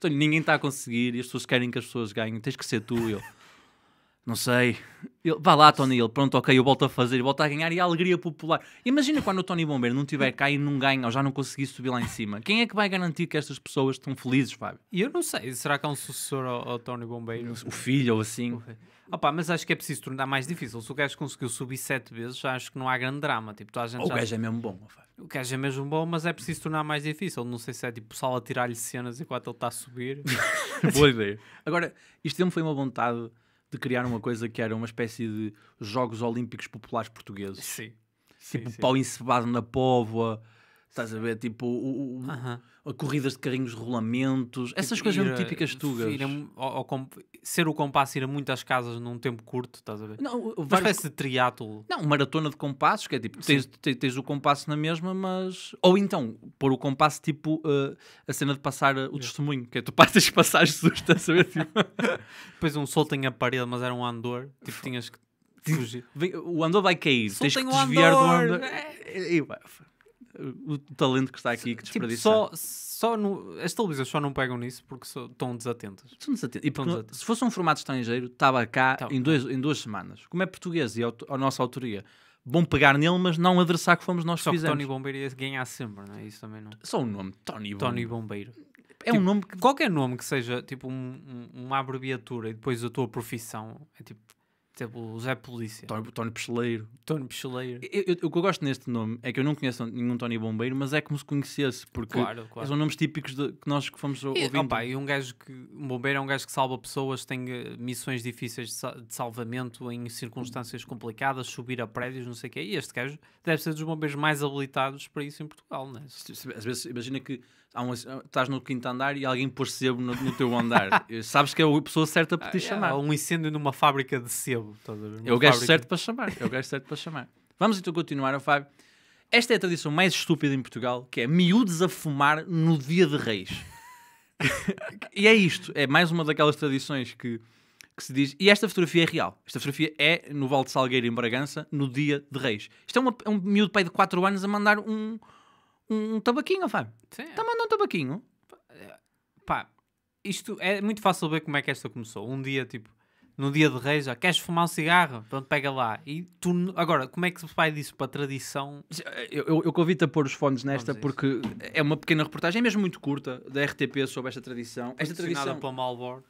Tony, ninguém está a conseguir e as pessoas querem que as pessoas ganhem, tens que ser tu. Eu, não sei. Ele, vá lá, Tony, ele, pronto, ok, eu volto a fazer, volto a ganhar e a alegria popular. Imagina quando o Tony Bombeiro não tiver cá e não ganha ou já não conseguir subir lá em cima. Quem é que vai garantir que estas pessoas estão felizes, Fábio? E eu não sei, será que há é um sucessor ao, ao Tony Bombeiro? O filho ou assim? Opa, mas acho que é preciso tornar mais difícil. Se o gajo conseguiu subir sete vezes, já acho que não há grande drama. Tipo, toda a gente o já... é mesmo bom, Fábio. O gajo é mesmo bom, mas é preciso tornar mais difícil. Não sei se é tipo sal a tirar-lhe cenas enquanto ele está a subir. [LAUGHS] Boa ideia. Agora, isto sempre foi uma vontade de criar uma coisa que era uma espécie de Jogos Olímpicos Populares Portugueses. Sim. Sim, tipo sim. pau encebado na póvoa, Estás a ver, tipo, o, o, uh -huh. corridas de carrinhos, rolamentos, essas tipo, coisas ir, típicas tugas. Ir a, ser o compasso ir a muitas casas num tempo curto, estás a ver? Não, Uma vários... espécie de triátulo. Não, maratona de compassos, que é tipo, tens, tens, tens, o compasso na mesma, mas. Ou então, pôr o compasso tipo uh, a cena de passar eh, o é. testemunho, que é tu passas [LAUGHS] passar Jesus, estás a ver? Tipo... [LAUGHS] Depois um solto a parede, mas era um andor, tipo, tinhas que. Tipo, fugir. O andor vai cair, Soltem tens que desviar andor. do andor. é, o talento que está aqui que tipo, desperdiça. só, só no, as televisões só não pegam nisso porque so, estão desatentas. Estão desatentas. E porque, desatentas. se fosse um formato estrangeiro, estava cá então, em, dois, em duas semanas. Como é português e a nossa autoria, bom pegar nele, mas não adressar que fomos nós só que fizemos. Tony Bombeiro ia ganhar sempre, não é? Isso também não. Só o um nome, Tony Bombeiro. Tony Bombeiro. É tipo, um nome que... Qualquer nome que seja, tipo, um, um, uma abreviatura e depois a tua profissão, é tipo, Tipo, o Zé Polícia. Tony, Tony Picheleiro. Tony Picheleiro. Eu, eu, o que eu gosto neste nome é que eu não conheço nenhum Tony Bombeiro, mas é como se conhecesse, porque claro, claro. são nomes típicos de, que nós que fomos ouvindo. E, e um gajo que. Um bombeiro é um gajo que salva pessoas, tem eh, missões difíceis de, sal, de salvamento em circunstâncias complicadas, subir a prédios, não sei o quê. E este gajo deve ser dos bombeiros mais habilitados para isso em Portugal, não é? Às vezes, imagina que um, estás no quinto andar e alguém pôs sebo no, no teu andar. [LAUGHS] Sabes que é a pessoa certa para ah, te ah, chamar. Há um incêndio numa fábrica de sebo. É o gajo certo para chamar. É o gajo certo para chamar. Vamos então continuar, Fábio. Esta é a tradição mais estúpida em Portugal, que é miúdos a fumar no dia de reis. [LAUGHS] e é isto. É mais uma daquelas tradições que, que se diz... E esta fotografia é real. Esta fotografia é no Val de Salgueiro, em Bragança, no dia de reis. Isto é, uma, é um miúdo pai de 4 anos a mandar um um, um tabaquinho, Fábio. Sim. Está é. mandando um tabaquinho. Pá, isto é muito fácil ver como é que esta começou. Um dia, tipo, no dia de reis, já queres fumar um cigarro? Pronto, pega lá. E tu, agora, como é que se vai disso para a tradição? Eu, eu, eu convido-te a pôr os fones nesta porque é uma pequena reportagem, é mesmo muito curta, da RTP sobre esta tradição. Esta tradição. pela Malbor.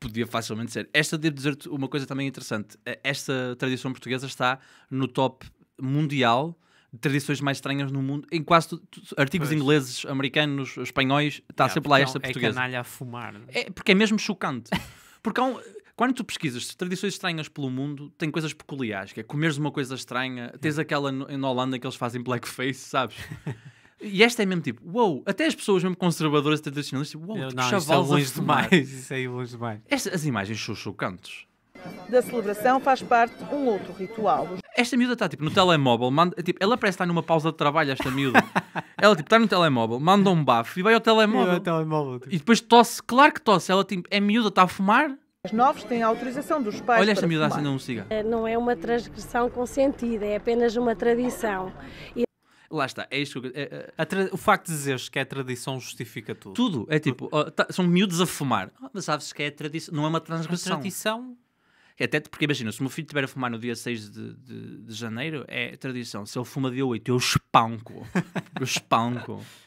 Podia facilmente ser. Esta, devo dizer-te uma coisa também interessante. Esta tradição portuguesa está no top mundial tradições mais estranhas no mundo, em quase tu, tu, artigos pois. ingleses, americanos, espanhóis, está yeah, é, sempre lá esta é portuguesa. É canalha a fumar. É? é, porque é mesmo chocante. [LAUGHS] Porque um, quando tu pesquisas tradições estranhas pelo mundo, tem coisas peculiares, que é comeres uma coisa estranha, tens é. aquela no, na Holanda que eles fazem blackface, sabes? [LAUGHS] E esta é mesmo tipo, uou, wow, até as pessoas mesmo conservadoras tradicionalistas, tipo, uou, wow, tipo, não, é longe demais. Isso aí é longe demais. as imagens são chocantes da celebração faz parte um outro ritual. Esta miúda está tipo no telemóvel, manda, é, tipo, ela parece estar numa pausa de trabalho, esta miúda. [LAUGHS] ela tipo está no telemóvel, manda um bafo e vai ao telemóvel. telemóvel tipo. E depois tosse, claro que tosse, ela tipo, é miúda, está a fumar. Os novos têm a autorização dos pais. Olha esta miúda acendendo assim, um cigarro. Eh, não é uma transgressão consentida, é apenas uma tradição. E... Lá está, é isto. É, é, tra... O facto de dizeres que é tradição justifica tudo. Tudo. É tipo, tá, são miúdos a fumar. mas sabes que é tradição, não é uma transgressão. A tradição é até porque, imagina, se o meu filho estiver a fumar no dia 6 de, de, de janeiro, é tradição. Se ele fuma dia 8, eu espanco. Eu espanco. [LAUGHS]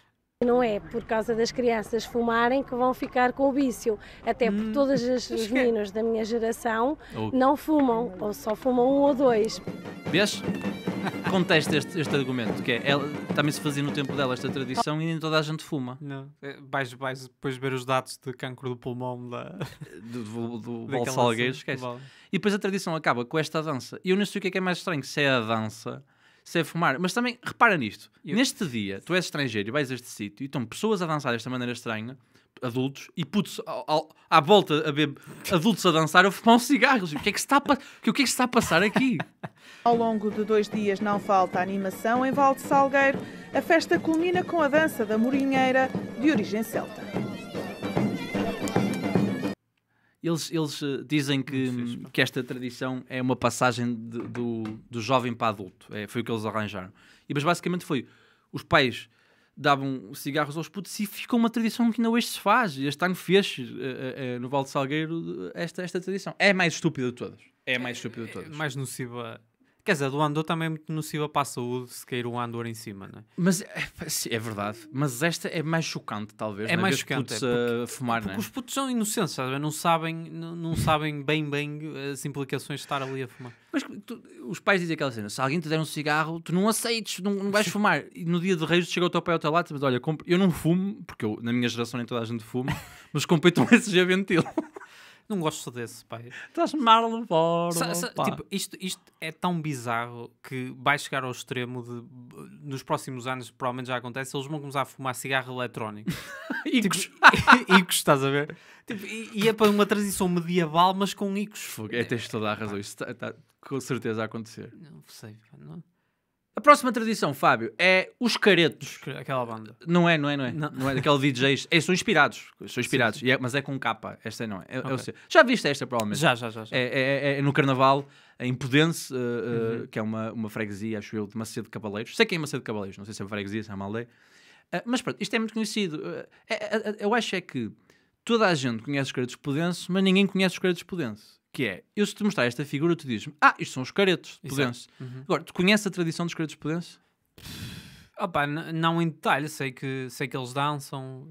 Não é por causa das crianças fumarem que vão ficar com o vício, até porque hum. todas as, meninas da minha geração não fumam, ou só fumam um ou dois. Vês? [LAUGHS] Contesta este, este argumento, que é, ela, também se fazia no tempo dela esta tradição e nem toda a gente fuma. Não. É, vais, vais depois ver os dados de cancro do pulmão da... [LAUGHS] do, do, do [LAUGHS] esquece. E depois a tradição acaba com esta dança. E eu não sei o que é, que é mais estranho, se é a dança sem fumar. Mas também, repara nisto. Eu... Neste dia, tu és estrangeiro e vais a este sítio e estão pessoas a dançar desta maneira estranha, adultos, e putos ao, ao, à volta a ver adultos a dançar ou fumar um cigarro. O que é que se está a, que, o que é que está a passar aqui? [LAUGHS] Ao longo de dois dias não falta animação em Valde Salgueiro. A festa culmina com a dança da Morinheira, de origem celta. Eles, eles eh, dizem que, hum, que esta tradição é uma passagem de, do, do jovem para adulto. É, foi o que eles arranjaram. E, mas basicamente foi: os pais davam cigarros aos putos e ficou uma tradição que ainda hoje se faz. Este ano fez eh, eh, no Val de Salgueiro esta, esta tradição. É a mais estúpida de todas. É a mais estúpida de todas. É, mais nociva Quer dizer, do andor também é muito nociva para a saúde se cair um andor em cima, não é? Mas é, é verdade. Mas esta é mais chocante, talvez. É, é? mais chocante. Os putos é, porque, a fumar, porque né? os putos são inocentes, sabe? não sabem, não, sabem bem, bem as implicações de estar ali a fumar. Mas tu, os pais dizem aquela cena: se alguém te der um cigarro, tu não aceites, não, não vais fumar. E no dia de reis chega o teu pai ao teu lado mas olha, eu não fumo, porque eu, na minha geração nem toda a gente fuma, [LAUGHS] mas comprei-te um SG Ventilo. Não gosto desse, pai. Estás Marlon Brando. Tipo, isto, isto é tão bizarro que vai chegar ao extremo de. Nos próximos anos, provavelmente já acontece, eles vão começar a fumar cigarro eletrónico. [LAUGHS] Icos. Tipo, [LAUGHS] Icos, estás a ver? Tipo, e, e é para uma transição medieval, mas com Icos. É, tens toda a razão. Isso está, tá com certeza a acontecer. Não sei, não. A próxima tradição, Fábio, é os caretos. Aquela banda. Não é, não é, não é. Não, não é daquele DJ. É, são inspirados. São inspirados. Sim, sim. É, mas é com capa. Esta é, não é. é, é okay. é já viste esta, provavelmente? Já, já, já. já. É, é no Carnaval, em Pudense, uh, uhum. que é uma, uma freguesia, acho eu, de Macedo de Cabaleiros. Sei quem é Macedo de Cabaleiros. Não sei se é uma freguesia, se é uma aldeia. Uh, mas pronto, isto é muito conhecido. eu acho é que toda a gente conhece os caretos pudenses, mas ninguém conhece os caretos pudenses que é, eu se te mostrar esta figura, tu dizes-me, ah, isto são os caretos de Uhum. Agora, tu conheces a tradição dos caretos de Pudense? Opa, não em detalhe, sei que, sei que eles dançam,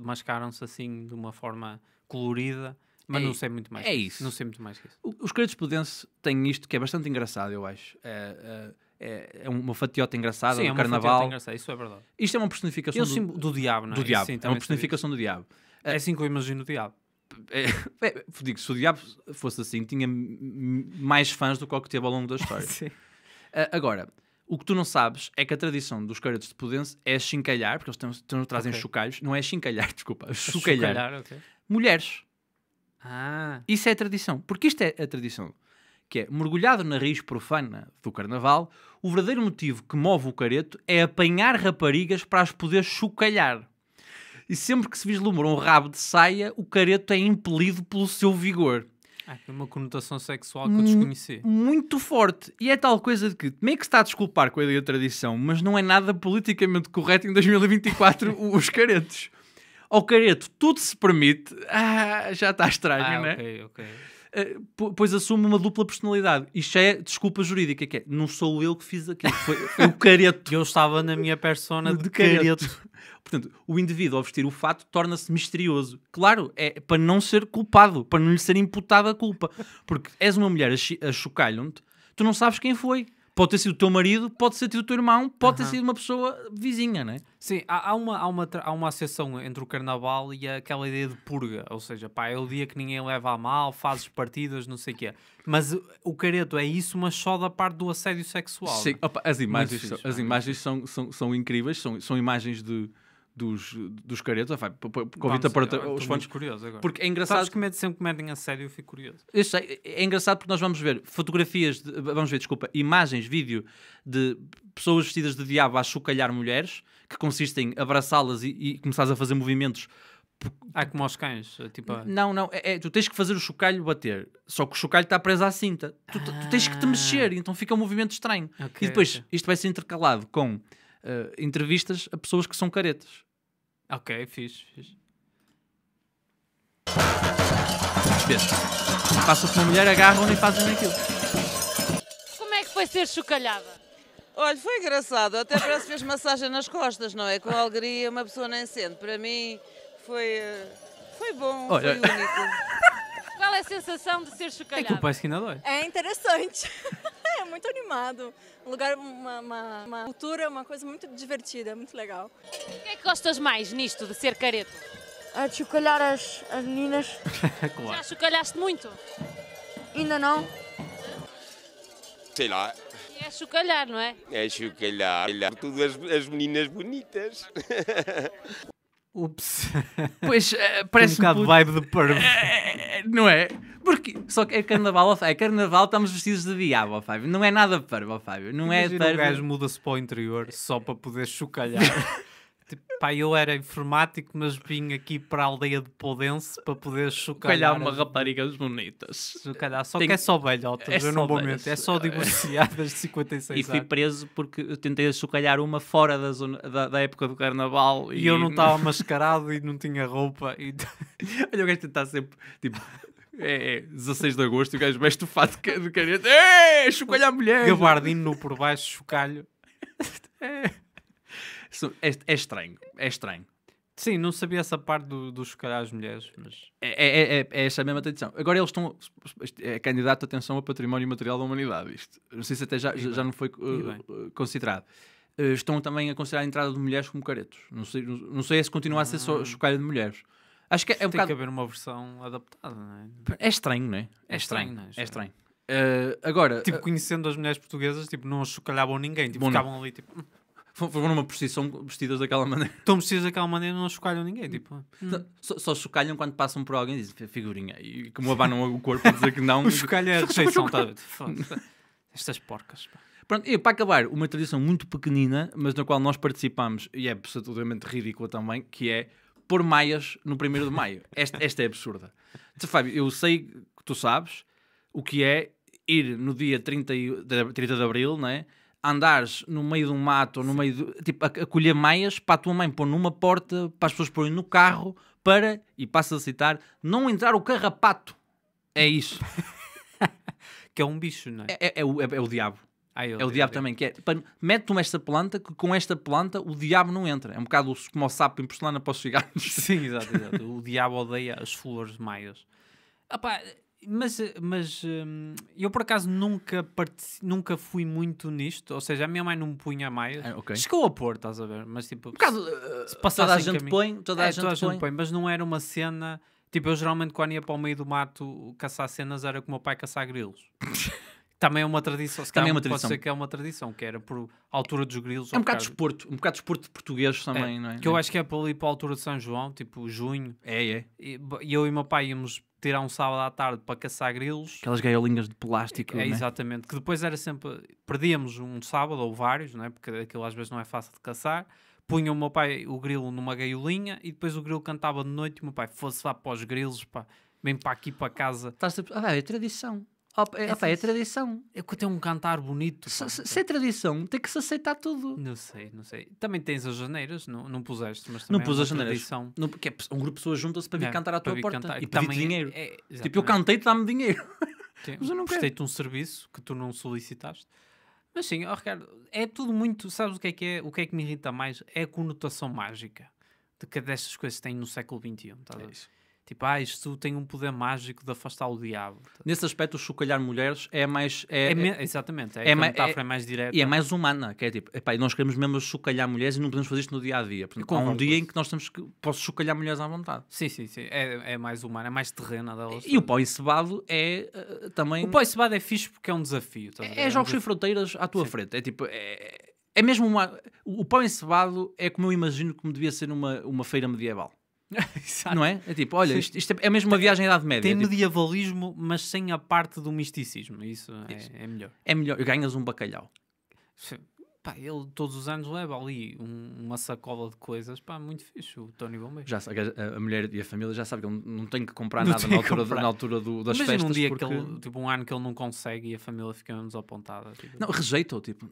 mascaram-se assim de uma forma colorida, mas é, não sei muito mais. É isso. Não sei muito mais que isso. O, os caretos pudenses têm isto que é bastante engraçado, eu acho. É, é, é uma fatiota engraçada, sim, um é carnaval. Engraçada, isso é verdade. Isto é uma personificação do, do, diabo, não é? Do diabo, sim, é uma personificação do diabo. É assim que eu imagino o diabo. É, é, digo, se o diabo fosse assim, tinha mais fãs do que o que teve ao longo da história. [LAUGHS] Sim. Uh, agora, o que tu não sabes é que a tradição dos caretos de Pudense é chincalhar, porque eles têm, têm, trazem okay. chocalhos, não é chincalhar, [LAUGHS] desculpa, é chocalhar. chocalhar okay. Mulheres. Ah. Isso é a tradição. Porque isto é a tradição. Que é, mergulhado na raiz profana do carnaval, o verdadeiro motivo que move o careto é apanhar raparigas para as poder chocalhar e sempre que se vislumbra um rabo de saia, o careto é impelido pelo seu vigor. Ah, tem uma conotação sexual que eu hum, desconheci. Muito forte. E é tal coisa de que meio que se está a desculpar com a ideia de tradição, mas não é nada politicamente correto em 2024 [LAUGHS] os caretos. Ao careto tudo se permite. Ah, já está estranho, ah, é? Ok, ok. Eh, pois assume uma dupla personalidade. Isto é desculpa jurídica, que é não sou eu que fiz aquilo, foi o [LAUGHS] careto. eu estava na minha persona de, de careto. careto. [LAUGHS] Portanto, o indivíduo ao vestir o fato torna-se misterioso. Claro, é para não ser culpado, para não lhe ser imputada a culpa. Porque és uma mulher a, ch a te tu não sabes quem foi. Pode ter sido o teu marido, pode ter sido o teu irmão, pode uhum. ter sido uma pessoa vizinha, né? Sim, há, há, uma, há, uma, há uma associação entre o carnaval e aquela ideia de purga. Ou seja, pá, é o dia que ninguém leva a mal, fazes partidas, não sei o quê. Mas o careto é isso, mas só da parte do assédio sexual. Sim, né? Opa, as imagens, são, as imagens são, são, são incríveis, são, são imagens de dos, dos caretos. Ah, Convida para eu, os fãs. curioso agora. Porque é engraçado. Sabes que medo sempre metem a sério, eu fico curioso. Eu sei, é engraçado porque nós vamos ver fotografias, de, vamos ver, desculpa, imagens, vídeo de pessoas vestidas de diabo a chocalhar mulheres, que consistem em abraçá-las e, e começares a fazer movimentos ah, como aos cães? Tipo... Não, não. É, é, tu tens que fazer o chocalho bater. Só que o chocalho está preso à cinta. Tu, ah. tu, tens que te ah. mexer, então fica um movimento estranho. Okay, e depois okay. isto vai ser intercalado com uh, entrevistas a pessoas que são caretas. Ok, fixe, fixe. Passa por uma mulher, agarram e fazem aquilo. Como é que foi ser chocalhada? Olha, foi engraçado. Até parece que fez massagem nas costas, não é? Com a alegria uma pessoa nem sente. Para mim foi, eh, foi bom, Olha. foi único. Qual é a sensação de ser chocalhada? É que o pai dói. É interessante. É, muito animado. Um lugar, uma, uma, uma cultura, uma coisa muito divertida, muito legal. O que é que gostas mais nisto de ser careto? A chocalhar as, as meninas. [LAUGHS] Já chocalhaste muito? Ainda não. Sei lá. É chocalhar, não é? É chocalhar. Todas as, as meninas bonitas. [LAUGHS] Ups. Pois, uh, eh, parece um bocado um vibe de perv. Uh, eh, eh, não é? Porque só que é carnaval, É carnaval, estamos vestidos de diabo, ó Fábio. Não é nada pervo, ó Fábio. Não é Imagina é pervo. o gajo muda-se para o interior só para poder chocalhar. [LAUGHS] Tipo, pá, eu era informático, mas vim aqui para a aldeia de Podense para poder chocalhar. Calhar uma rapariga bonitas. Chocalhar, só Tem... que é só velhotas, é eu não vou mentir. É só eh, divorciadas de 56 [LAUGHS] e anos. E fui preso porque eu tentei chocalhar uma fora da, zona, da, da época do carnaval. E, e eu não estava [LAUGHS] mascarado e não tinha roupa. E... [LAUGHS] Olha, o gajo tentar sempre, tipo, é, é 16 de agosto e o gajo veste o fato de caneta. É, chocalho à mulher! Gabardino no por baixo, chocalho. É. É, é estranho, é estranho. Sim, não sabia essa parte do, dos as mulheres, mas. É, é, é, é, é essa mesma tradição. Agora eles estão. É candidato a atenção ao património material da humanidade, isto. Não sei se até já, já não foi uh, considerado. Uh, estão também a considerar a entrada de mulheres como caretos. Não sei, não, não sei se continua a ser só ah. chocalho de mulheres. Acho que é um Tem bocado... que haver uma versão adaptada, não é? É estranho, não é? É estranho, é? Estranho. Uh, agora, tipo, conhecendo as mulheres portuguesas, tipo, não chocalhavam ninguém, tipo, Bom, ficavam não. ali tipo. Hum foram numa procissão vestidas daquela [LAUGHS] maneira. Estão vestidas daquela maneira e não chocalham ninguém. Tipo, só, só chocalham quando passam por alguém e dizem figurinha. E como abanam o corpo a dizer que não. [LAUGHS] o chocalho é a [LAUGHS] rejeição. tá, Estas porcas. Pá. Pronto, e para acabar, uma tradição muito pequenina, mas na qual nós participamos e é absolutamente ridícula também, que é pôr maias no 1 de maio. Esta, esta é absurda. Então, Fábio, eu sei que tu sabes o que é ir no dia 30, 30 de abril, não é? andares no meio de um mato, no meio de, tipo, a, a colher meias para a tua mãe pôr numa porta, para as pessoas porem no carro, para, e passo a citar, não entrar o carrapato. É isso. [LAUGHS] que é um bicho, não é? É, é, é, o, é o, diabo. é o, diabo ah, é também, que é, tipo, mete-me esta planta, que com esta planta o diabo não entra. É um bocado como o sapo em porcelana para os cigarros. Sim, [LAUGHS] exato, exato. o diabo odeia as flores maias. Apá, mas, mas hum, eu por acaso nunca, nunca fui muito nisto, ou seja, a minha mãe não me punha mais. Ah, okay. Chegou a pôr, estás a ver? Mas tipo, por se eh, toda a gente caminho... põe, toda a, é, gente, toda a põe. gente põe, mas não era uma cena. Tipo, eu geralmente quando ia para o meio do mato caçar cenas era com o meu pai caçar grilos. [LAUGHS] Também é uma tradição. Se também é uma tradição. Pode ser que é uma tradição, que era por altura dos grilos. É um bocado de Um bocado de português é, também, é, não é? Que eu acho que é para ali para a altura de São João, tipo junho. É, é. E eu e meu pai íamos tirar um sábado à tarde para caçar grilos. Aquelas gaiolinhas de plástico. É, né? Exatamente, que depois era sempre. Perdíamos um sábado ou vários, é porque aquilo às vezes não é fácil de caçar. Punha o meu pai o grilo numa gaiolinha e depois o grilo cantava de noite. E o meu pai fosse lá para os grilos, pá, bem para aqui para casa. Estás a... Ah, é tradição. Oh, é, Opa, é tradição. É que tem um cantar bonito. Se, se, é tradição, tem que se aceitar tudo. Não sei, não sei. Também tens as janeiras, não, não puseste, mas também não é pus as janeiras. tradição. Não, porque é um grupo de pessoas juntas para vir é, cantar à tua porta cantar. e, e pedir é, dinheiro. É, tipo, eu cantei-te, dá-me dinheiro. mas eu não prestei-te um serviço que tu não solicitaste. Mas sim, oh, Ricardo, é tudo muito... Sabes o que é que é? O que é que me irrita mais? É a conotação mágica de que destas coisas têm no século XXI. Tá é isso. Tipo, ah, isto tem um poder mágico de afastar o diabo. Nesse aspecto, o chocalhar mulheres é mais. É, é, é exatamente, é, é, a metáfora é, mais direta. E é mais humana, que é tipo, epá, nós queremos mesmo chocalhar mulheres e não podemos fazer isto no dia a dia. há um dia em que nós temos que. Posso chocalhar mulheres à vontade. Sim, sim, sim. É, é mais humana, é mais terrena delas. E, o pó encebado é uh, também. O pó encebado é fixe porque é um desafio. É, é jogos sem fronteiras à tua sim. frente. É tipo é mesmo uma. O pão encebado é como eu imagino que devia ser uma, uma feira medieval. [LAUGHS] não é? É tipo, olha, isto, isto, é, é mesmo uma viagem à Idade Média. Tem tipo medievalismo, mas sem a parte do misticismo. Isso, é, Isso. É, é, melhor. É melhor. Ganhas um bacalhau pá, ele todos os anos leva ali um, uma sacola de coisas, pá, muito fixe o Tony Bombeiro. Já sabe, a, a mulher e a família já sabem que ele não tem que comprar não nada na altura, comprar. na altura do, das Imagina festas. um dia porque... que ele, tipo, um ano que ele não consegue e a família fica menos apontada. Tipo. Não, rejeita-o, tipo.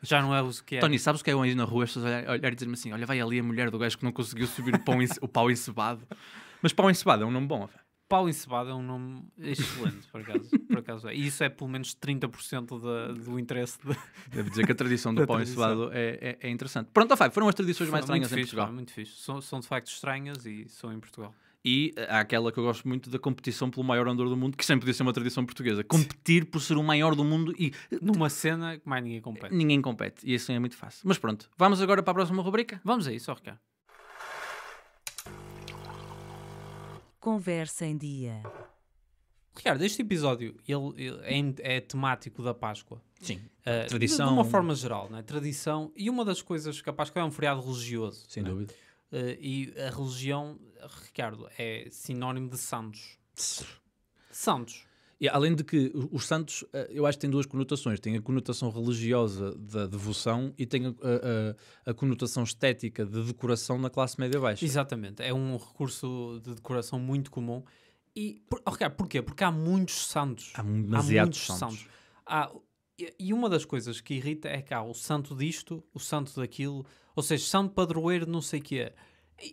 Já não é o que é. Tony, sabes o que é hoje na rua? As pessoas olhar e dizer-me assim, olha, vai ali a mulher do gajo que não conseguiu subir o, pão, o pau encebado. Mas pau encebado é um nome bom, velho. Paulo Encebado é um nome excelente, por acaso. Por acaso é. E isso é pelo menos 30% da, do interesse. De... Devo dizer que a tradição do [LAUGHS] Paulo Encebado é, é, é, interessante. Pronto, Fábio, foram as tradições foram mais estranhas fixe, em Portugal. Pá, muito fixe. São, são de facto estranhas e são em Portugal. E eh, há aquela que eu gosto muito da competição pelo maior andor do mundo, que sempre podia ser uma tradição portuguesa. Competir por ser o maior do mundo e. Eh, Numa cena que mais ninguém compete. Ninguém compete. E assim é muito fácil. Mas pronto, vamos agora para a próxima rubrica? Vamos a isso, Ricardo. Conversa em Dia. Ricardo, este episódio ele, ele é, é, temático da Páscoa. Sim. Uh, tradição. De, de, uma forma geral, é? tradição. E uma das coisas que a Páscoa é um feriado religioso. Sem né? dúvida. Uh, e a religião, Ricardo, é sinónimo de santos. Santos. E, além de que os santos, eh, eu acho que têm duas conotações. Tem a conotação religiosa da devoção e tem a, a, a conotação estética de decoração na classe média baixa. Exatamente. É um recurso de decoração muito comum. E, por, oh, porquê? Porque há muitos santos. Há, há muitos santos. santos. Há, e uma das coisas que irrita é que há o santo disto, o santo daquilo, ou seja, santo padroeiro não sei o que é.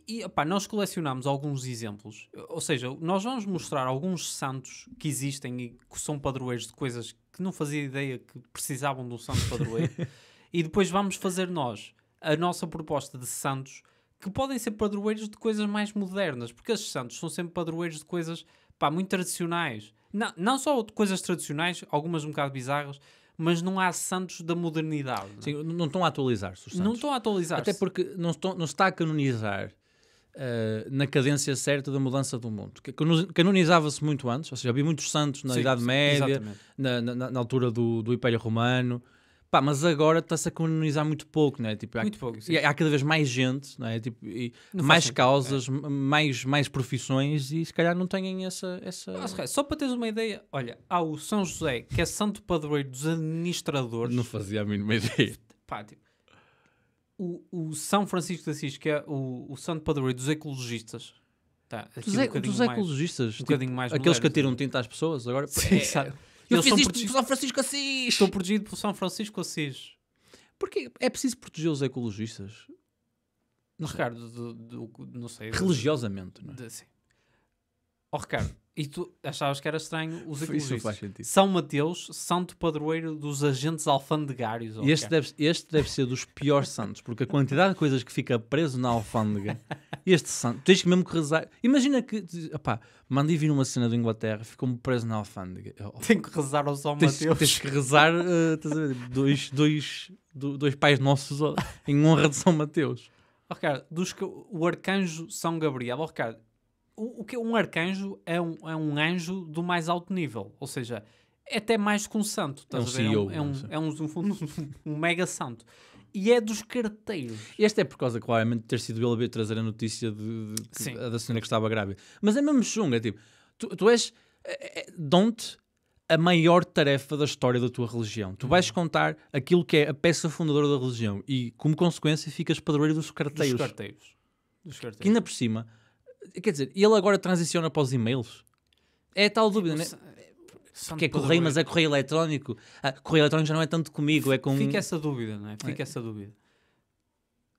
E opá, nós colecionamos alguns exemplos, ou seja, nós vamos mostrar alguns santos que existem e que são padroeiros de coisas que não fazia ideia que precisavam de um santo padroeiro, [LAUGHS] e depois vamos fazer nós a nossa proposta de santos que podem ser padroeiros de coisas mais modernas, porque esses santos são sempre padroeiros de coisas pá, muito tradicionais, não, não só de coisas tradicionais, algumas um bocado bizarras, mas não há Santos da modernidade. Não? Sim, não estão a atualizar-se os Santos. Não estão a atualizar -se. Até porque não, estão, não se está a canonizar uh, na cadência certa da mudança do mundo. Canonizava-se muito antes, ou seja, havia muitos santos na sim, Idade Média, na, na, na, altura do, do Império Romano, Pá, mas agora está-se a colonizar muito pouco, não é? Tipo, há, muito pouco, sim. há cada vez mais gente, não é? Tipo, não mais causas, é. mais, mais profissões e se calhar não têm essa... essa... Nossa, só para teres uma ideia, olha, há o São José, que é santo padroeiro dos administradores. Não fazia a mínima ideia. Pá, tipo, o, o São Francisco de Assis, que é o, o santo padroeiro dos ecologistas, Tá, dos, um dos ecologistas, tipo, mais, um tipo, aqueles mulheres, que atiram tinta às pessoas, agora sim, é, eu, fiz isto protegido... pelo São Francisco Assis. Estou protegido por São Francisco Assis. Porque é preciso proteger os ecologistas. Não Ricardo, do, do, do, não sei. Religiosamente, não é? De, sim. Oh, Ricardo, e tu achavas que era estranho os ecologistas. São Mateus, santo padroeiro dos agentes alfandegários. Este deve, este deve ser dos piores santos, porque a quantidade de coisas que fica preso na alfândega, [LAUGHS] este santo, tens que mesmo que rezar. Imagina que, opá, mandei vir uma cena da Inglaterra, ficou-me preso na alfândega. Oh, Tenho que rezar ao São Mateus. Tens que rezar uh, dois, dois, dois pais nossos em honra de São Mateus. Oh, Ricardo, dos, o arcanjo São Gabriel, oh, Ricardo, o, que um arcanjo é um, é um anjo do mais alto nível, ou seja, é até mais que um santo, é estás é um a ver? CEO, é um, é um, é? É [LAUGHS] um, um, mega santo. E é dos carteiros. Este é por causa, claramente, de ter sido ele a ver trazer a notícia de, de, de da senhora que estava grávida. Mas é mesmo chunga, tipo, tu, tu és, é, te a maior tarefa da história da tua religião. Tu vais uhum. contar aquilo que é a peça fundadora da religião e, como consequência, ficas padroeiro dos carteiros. Dos carteiros. Dos carteiros. Que ainda por cima Quer dizer, ele agora transiciona para os e-mails? É tal dúvida, né? Porque é correio, mas é correio eletrónico. Ah, correio eletrónico já não é tanto comigo, é com. Fica essa dúvida, não é? Fica é. essa dúvida.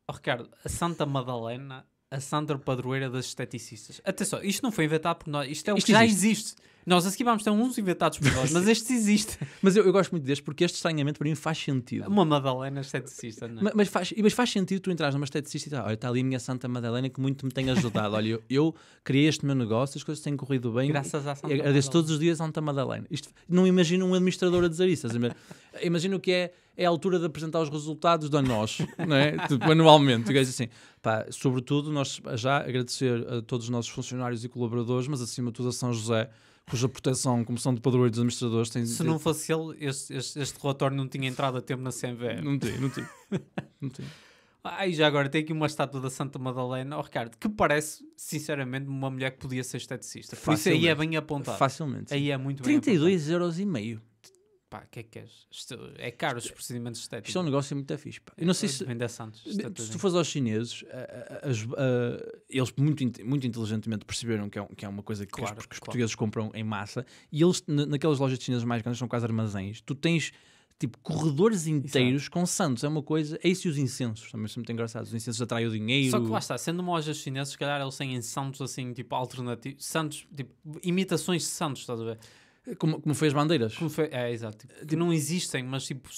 Oh, Ricardo, a Santa Madalena, a Sandra Padroeira das Esteticistas. até só isto não foi inventado por nós, isto é o isto que já existe. Nós a seguir vamos ter uns inventados por nós, mas este existe. [LAUGHS] mas eu, eu, gosto muito deste porque este estranhamente para mim faz sentido. Uma Madalena esteticista, não é? Mas, mas, faz, mas faz sentido tu entras numa esteticista e ah, tá, olha, está ali a minha Santa Madalena que muito me tem ajudado. olha, eu, eu, criei este meu negócio, as coisas têm corrido bem. Graças à Santa Agradeço todos os dias à Santa Madalena. Isto, não imagino um administrador a dizer isso. [LAUGHS] Imagino que é, é a altura de apresentar os resultados da nós, não é? [LAUGHS] tipo, anualmente. E assim, pá, sobretudo, nós já agradecer a todos os nossos funcionários e colaboradores, mas acima de tudo a São José, cuja proteção, como são de padroeiros dos administradores tem. Se não fosse ele, este, este, este, relatório não tinha entrado a tempo na CMVM. Não tinha, não tinha. [LAUGHS] não tinha. Aí já agora tem aqui uma estátua da Santa Madalena, oh, Ricardo, que parece, sinceramente, uma mulher que podia ser esteticista. Por isso aí é bem apontado. Facilmente. Aí é muito 32 bem 32 euros e meio pá, o que é que queres? Isto, é caro os procedimentos estéticos. Isto é um negócio muito fixe, pá. Eu não sei se... Santos. Se tu fores aos chineses, eles muito, muito inteligentemente perceberam que é, que é uma coisa que, claro, os, que os, portugueles compram em massa e eles, naquelas lojas chinesas mais grandes, são quase armazéns, tu tens tipo corredores inteiros Exato. com santos. É uma coisa. É isso e os incensos também são muito engraçados. Os incensos atraem o dinheiro. Só que lá está, sendo uma loja chinesa, se calhar eles têm santos assim, tipo alternativos, santos, tipo imitações de santos, estás a ver? Como, como foi as bandeiras. Como foi, é, exato. Tipo, tipo, que não existem, mas tipo,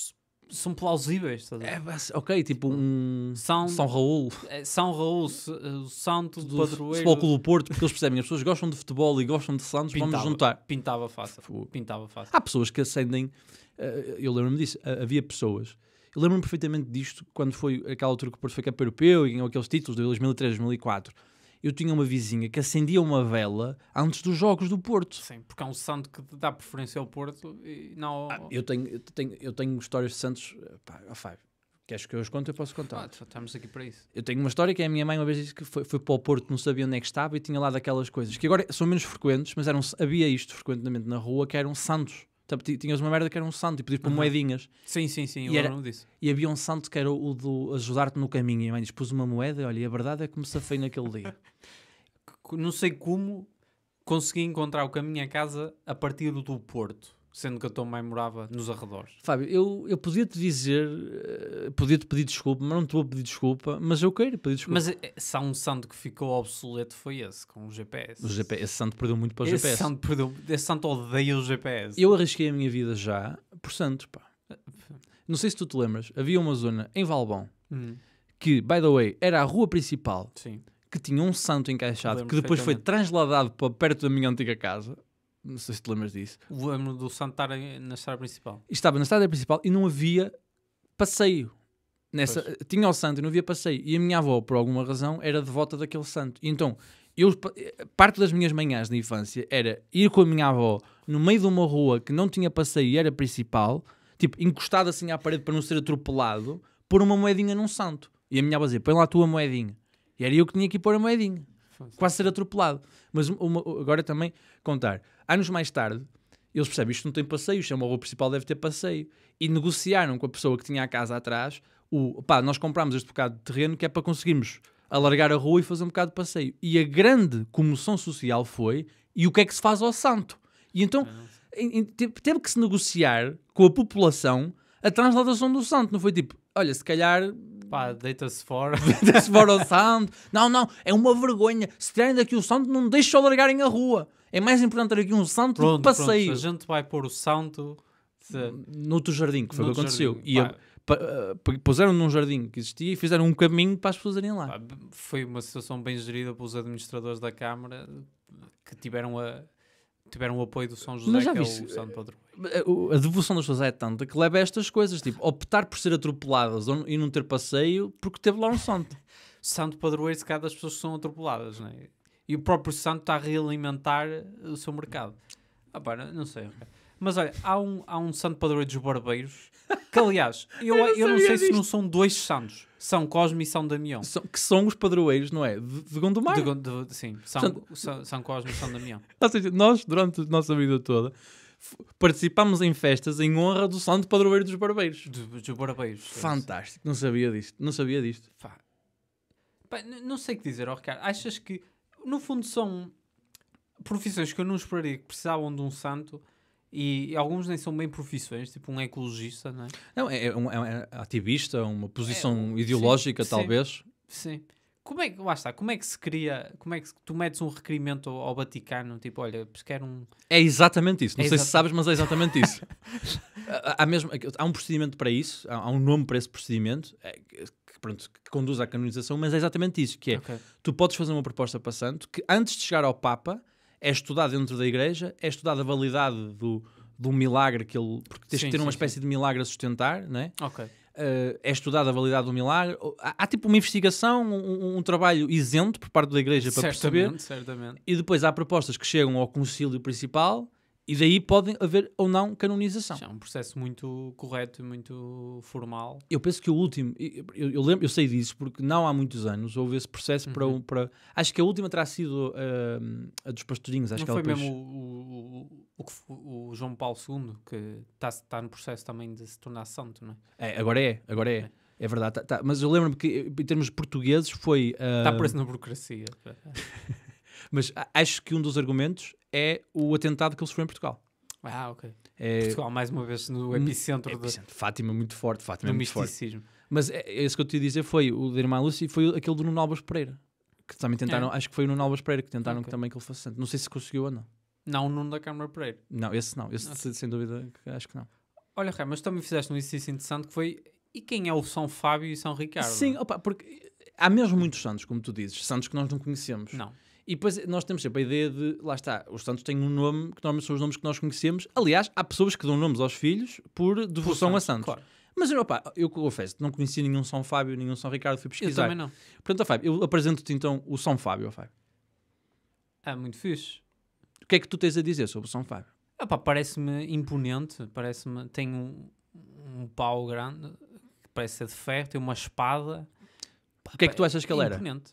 são plausíveis. É, ok, tipo, tipo um São, São Raul. É, São Raul, eh, o santo do, do Futebol do Porto, porque eles percebem, as pessoas gostam de futebol e gostam de santos, pintava, vamos juntar. Pintava fácil, pintava fácil. Há pessoas que acendem, eh, eu lembro-me disso, havia pessoas, eu lembro-me perfeitamente disto quando foi aquela altura que o Porto foi campeão europeu e ganhou aqueles títulos de 2003, 2004 eu tinha uma vizinha que acendia uma vela antes dos jogos do Porto. Sim, porque é um santo que dá preferência ao Porto e não. Ah, eu, tenho, eu, tenho, eu tenho histórias de santos. Pá, a five. Queres que eu os conte? Eu posso contar. Ah, estamos aqui para isso. Eu tenho uma história que a minha mãe uma vez disse que foi, foi para o Porto, não sabia onde é que estava e tinha lá daquelas coisas que agora são menos frequentes, mas eram, havia isto frequentemente na rua, que eram santos tinhas uma merda que era um santo e pedias para uhum. moedinhas. Sim, sim, sim, eu não disse. E havia um santo que era o do ajudar-te no caminho. E a mãe diz: pus uma moeda e olha, a verdade é que me safei naquele dia. [LAUGHS] Não sei como consegui encontrar o caminho a casa a partir do Porto sendo que a tua mãe morava nos arredores. Fábio, eu, eu podia te dizer, eh, podia te pedir desculpa, mas não te vou pedir desculpa, mas eu quero pedir desculpa. Mas eh, só um santo que ficou obsoleto foi esse, com o GPS. O GPS esse santo perdeu muito para o esse GPS. Santo perdeu, esse santo odeia o GPS. Eu arrisquei a minha vida já por santos, pá. Não sei se tu te lembras, havia uma zona em Valbão hum. que, by the way, era a rua principal. Sim que tinha um santo encaixado que depois foi transladado para perto da minha antiga casa. Não sei se te lembras disso. Lembro do estar na estrada principal. Estava na estrada principal e não havia passeio. Nessa, tinha o santo e não havia passeio. E a minha avó, por alguma razão, era devota daquele santo. E então, eu, parte das minhas manhãs na infância era ir com a minha avó no meio de uma rua que não tinha passeio e era principal, tipo, encostado assim à parede para não ser atropelado, pôr uma moedinha num santo. E a minha avó dizia, põe lá a tua moedinha. E era eu que tinha que pôr a moedinha quase ser atropelado. Mas uma, agora também contar. Anos mais tarde, eles percebem isto não tem passeio, isto é uma rua principal, deve ter passeio. E negociaram com a pessoa que tinha a casa atrás o pá, nós comprámos este bocado de terreno que é para conseguirmos alargar a rua e fazer um bocado de passeio. E a grande comoção social foi e o que é que se faz ao santo? E então teve que se negociar com a população a transladação do santo, não foi tipo, olha, se calhar pá, deita-se fora, [LAUGHS] deita-se fora o sound. Não, não, é uma vergonha. Se tirarem daqui o sound, não o largarem a rua. É mais importante ter aqui um sound pronto, que passeio. Pronto, a gente vai pôr o sound de... no teu jardim, que foi o que aconteceu. Jardim, e a, pa, eh, puseram num jardim que existia e fizeram um caminho para as pessoas irem lá. Pá, foi uma situação bem gerida pelos administradores da Câmara que tiveram a tiveram o apoio do São José, que é o Santo eh, a devoção das pessoas é tanta que leva a estas coisas, tipo, optar por ser atropeladas e não ter passeio porque teve lá um santo. [LAUGHS] santo padroeiro, se calhar, das pessoas que são atropeladas, não é? E o próprio santo está a realimentar o seu mercado. Ah, pá, não, sei. Mas olha, há um, há um santo padroeiro dos barbeiros que, aliás, [LAUGHS] eu, eu não, eu não sei disto. se não são dois santos. São Cosme e São Damião. São, que são os padroeiros, não é? De, de Gondomar. De, de, sim, são, são, são Cosme e São Damião. [LAUGHS] Ou seja, nós, durante a nossa vida toda, participámos em festas em honra do santo padroeiro dos barbeiros. Dos, dos barbeiros. Fantástico, não sabia disto, não sabia disto. Pá, não sei o que dizer, ó oh, Ricardo. Achas que, no fundo, são profissões que eu não esperaria que precisavam de um santo e alguns nem são bem profissões, tipo um ecologista, não é? Não, é, é um, é um é ativista, uma posição é, ideológica, sim, talvez. Sim. Como é que, lá está, como é que se cria, como é que tu metes um requerimento ao, ao Vaticano, tipo, olha, quer um... É exatamente isso, não é sei exatamente. se sabes, mas é exatamente isso. [LAUGHS] há, mesmo, é há um procedimento para isso, há, há um nome para esse procedimento, é, que, pronto, que conduz à canonização, mas é exatamente isso, que é, okay. tu podes fazer uma proposta santo que antes de chegar ao Papa, é estudado dentro da Igreja, é estudada a validade do, do milagre que ele. Porque tens sim, que ter sim, uma espécie de milagre a sustentar, não é? Ok uh, é estudada a validade do milagre? Há, há tipo uma investigação, um, um, trabalho isento por parte da Igreja para certamente, perceber. Certamente. E depois há propostas que chegam ao concílio principal e daí pode haver ou não canonização. Isso é um processo muito correto e muito formal. Eu penso que o último, eu, eu, lembro, eu sei disso porque não há muitos anos houve esse processo uhum. para, para. Acho que a última terá sido uh, a dos pastorinhos. Acho não que foi mesmo o, o, o, o, João Paulo II que está, está no processo também de se tornar santo, não é? É, agora é, agora é. é. É verdade, tá, tá. mas eu lembro-me que em termos portugueses foi. Uh... Está ah, preso na burocracia. [LAUGHS] Mas acho que um dos argumentos é o atentado que ele sofreu em Portugal. Ah, ok. É... Portugal, mais uma vez, no epicentro, epicentro. Fátima, é muito forte. Fátima, no é muito misticismo. forte. Mas é, esse é que eu te ia dizer foi o de irmã Lúcia e foi aquele do Nuno Alves Pereira. Que também tentaram, é. acho que foi o Nuno Alves Pereira que tentaram okay. que também que ele fosse santo. Não sei se conseguiu ou não. Não, o Nuno da Câmara Pereira. Não, esse não. Esse, sem dúvida, acho que não. Olha, Ré, mas também fizeste um exercício interessante que foi e quem é o São Fábio e São Ricardo? Sim, opa, porque há mesmo muitos santos, como tu dizes, santos que nós não conhecemos. Não. E depois nós temos sempre a ideia de, lá está, os santos têm um nome que normalmente são os nomes que nós conhecemos. Aliás, há pessoas que dão nomes aos filhos por devoção a santos. Claro. Mas opa, eu confesso, não conheci nenhum São Fábio, nenhum São Ricardo, fui pesquisar. Eu também não. Portanto, Fábio, eu apresento-te então o São Fábio, Fábio. Ah, muito fixe. O que é que tu tens a dizer sobre o São Fábio? Opa, parece-me imponente, parece-me, tem um, um pau grande, parece ser de ferro, tem uma espada. o que é que tu achas que ele é era? Imponente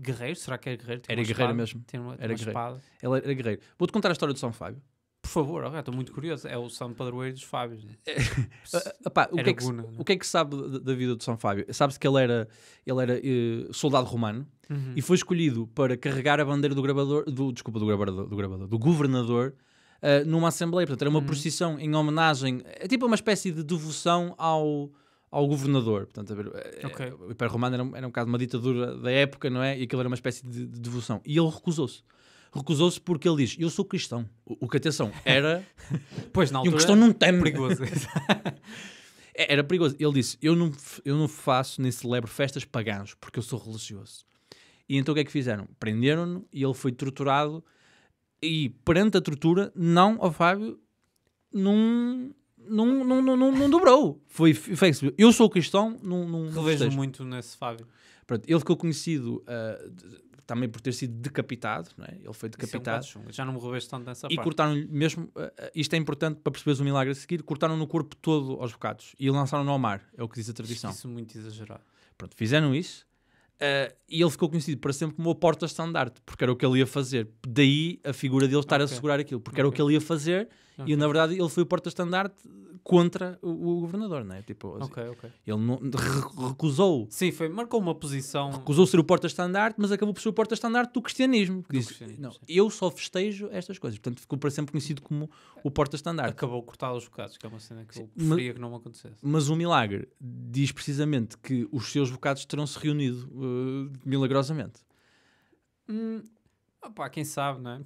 guerreiro? Será que é era guerreiro? era guerreiro espada, mesmo. uma, era uma guerreiro. espada. Ele era guerreiro. Vou-te contar a história do São Fábio. Por favor, estou muito curioso. É o São Padroeiro dos Fábios. o, que é que, se sabe da vida do São Fábio? Sabe-se que ele era, ele era eh, soldado romano uhum. e foi escolhido para carregar a bandeira do gravador, do, desculpa, do gravador, do, gravador, do governador uh, numa assembleia. Portanto, era uma uhum. procissão em homenagem, é tipo uma espécie de devoção ao, ao governador. Portanto, a, é, okay. o Império Romano era, era um bocado uma ditadura da época, não é? E aquilo era uma espécie de, de devoção. E ele recusou-se. Recusou-se porque ele diz: Eu sou cristão. O, o que, atenção, era. [LAUGHS] pois, na altura. E um cristão não tem Perigoso. [LAUGHS] É, era perigoso. Ele disse: eu não, eu não faço nem celebro festas pagãs porque eu sou religioso. E então o que é que fizeram? Prenderam-no e ele foi torturado. E perante a tortura, não, ao Fábio, num não, não, não, não, não dobrou. Foi flexível. Eu sou cristão, não, não Revejo muito nesse Fábio. Pronto, ele ficou conhecido uh, também por ter sido decapitado, não é? ele foi decapitado. É um já não me tanto nessa e parte. E cortaram-lhe mesmo, uh, isto é importante para perceberes o milagre a seguir, cortaram no corpo todo aos bocados e lançaram-no ao mar, é o que diz a tradição. Isso é muito exagerado. Pronto, fizeram isso Uh, e ele ficou conhecido para sempre como a porta estandarte, porque era o que ele ia fazer. Daí a figura dele estar okay. a segurar aquilo, porque okay. era o que ele ia fazer Okay. E na verdade ele foi o porta-estandarte contra o, o, governador, não é? Tipo, assim, okay, okay. Ele não, recusou. Sim, foi, marcou uma posição. Recusou ser o porta-estandarte, mas acabou por ser o porta-estandarte do cristianismo. do disse, cristianismo, não, sim. eu só festejo estas coisas. Portanto, ficou para sempre conhecido como o porta-estandarte. Acabou cortado os bocados, que é uma cena que sim, eu preferia mas, que não acontecesse. Mas o milagre diz precisamente que os seus bocados terão se reunido uh, milagrosamente. Hum, ah, pá, quem sabe, não é?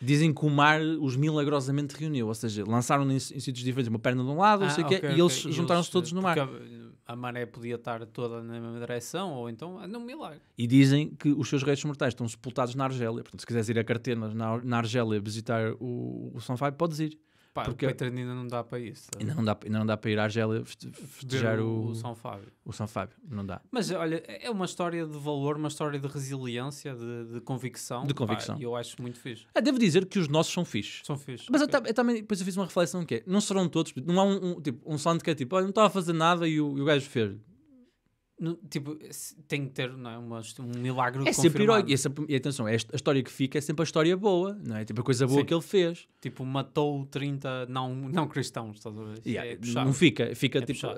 Dizem que o mar os milagrosamente reuniu, ou seja, lançaram em, sítios diferentes uma perna de um lado, ah, não sei o okay, ah, quê, okay. e eles juntaram-se todos no mar. A, a maré podia estar toda na mesma direção, ou então é ah, um milagre. E dizem que os seus reis mortais estão sepultados na Argélia. Portanto, se quiseres ir a Cartenas, na, na Argélia, visitar o, o Sanfai, podes ir. Pá, porque o Peter ainda não dá para isso. Tá? Ainda não dá, ainda não dá para ir à Argélia festejar o, o, São Fábio. O São Fábio, não dá. Mas olha, é uma história de valor, uma história de resiliência, de, de convicção. De convicção. E eu acho muito fixe. Ah, devo dizer que os nossos são fixes. São fixes. Mas okay. eu, eu, também, depois eu fiz uma reflexão que é, não serão todos, não há um, um tipo, um sound que é tipo, olha, não estava a fazer nada e o, e o gajo fez no, tipo, tem que ter não é, uma, um milagre É sempre herói. E, é essa, e atenção, é a história que fica é sempre a história boa, não é? Tipo, a coisa boa Sim. que ele fez. Tipo, matou 30 não, não cristãos, estás a ver? Yeah, é não fica, fica é tipo, uh,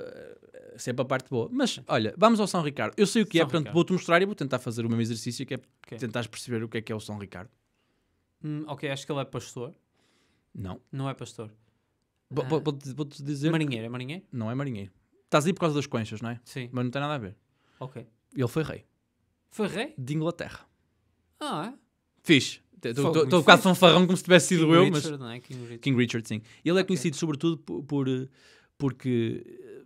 sempre a parte boa. Mas, olha, vamos ao São Ricardo. Eu sei o que é, São é, portanto, vou-te mostrar e vou tentar fazer o mesmo exercício que é okay. tentar perceber o que é que é o São Ricardo. Hum, ok, acho que ele é pastor. Não. Não é pastor. Ah. Vou-te dizer... Marinheiro, é marinheiro? Não é marinheiro. Estás aí por causa das conchas, não é? Sim. Mas não tem nada a ver. Ok. Ele foi rei. Foi rei? De Inglaterra. Ah, é? Fiz. Estou um bocado fanfarrão como se tivesse sido King eu, Richard, mas... Não é? King Richard. King Richard, sim. Ele é okay. conhecido sobretudo por, por eh, porque eh,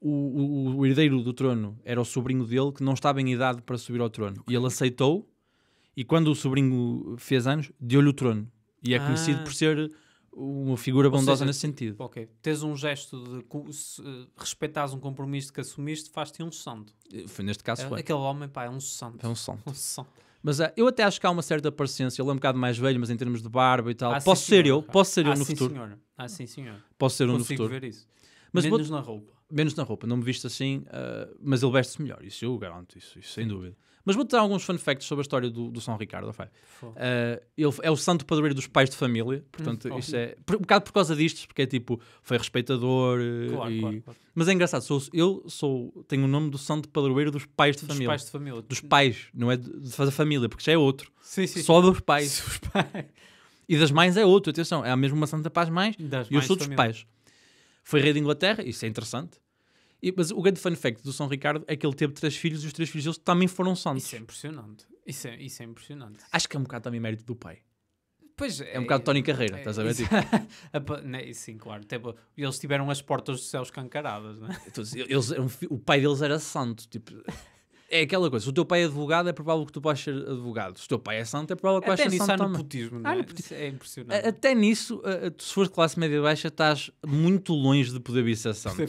o, o, o, herdeiro do trono era o sobrinho dele que não estava em idade para subir ao trono. Okay. E ele aceitou, e quando o sobrinho fez anos, deu-lhe o trono. E é ah. conhecido por ser uma figura bondosa seja, nesse sentido. Ok. Tens um gesto de se, eh, respeitares um compromisso que assumiste, faz-te um santo. Eh, foi neste caso. É, foi. Aquele homem, pá, é um santo. É um santo. [LAUGHS] Um santo. Mas uh, eu até acho que há uma certa parecência. Ele é um bocado mais velho, mas em termos de barba e tal. Ah, posso, sim, ser eu, posso ser ah, eu no sim, futuro. Senhor. Ah, sim, senhor. Posso ser eu no futuro. ver isso. Mas menos vou... na roupa. Menos na roupa. Não me viste assim, uh, mas ele veste-se melhor. Isso eu garanto, isso, isso sem dúvida. Mas vou-te dar alguns fun facts sobre a história do, do São Ricardo. Okay? Uh, ele é o santo padroeiro dos pais de família, portanto, hum, isto é por, um bocado por causa disto, porque é tipo, foi respeitador. Eh, claro, e... claro, claro. Mas é engraçado, sou, eu sou, tenho o nome do santo padroeiro dos pais de dos família. Pais de família. Dos pais, não é de, da família, porque já é outro. Sim, sim. Só dos pais. [LAUGHS] Dos pais. E das mães é outro, atenção, é a mesma Santa Paz Mães das e eu sou dos família. pais. Foi rei da Inglaterra, isso é interessante. E, mas o grande fun fact do São Ricardo é que ele teve três filhos e os três filhos deles também foram santos. Isso é impressionante. Isso é, isso é impressionante. Acho que é um bocado também mérito do pai. Pois, é, um bocado é, Tony Carreira, é, estás a ver? Tipo. [LAUGHS] Né, sim, claro. Tipo, eles tiveram as portas do céu escancaradas, né? [LAUGHS] Então, eles, é o pai deles era santo. Tipo, é aquela coisa. Se o teu pai é advogado, é provável que tu vais ser advogado. Se o teu pai é santo, é provável que vais ser santo. É? É até nisso há não Ah, É impressionante. Até nisso, se fores classe média baixa, estás muito longe de poder ser santo.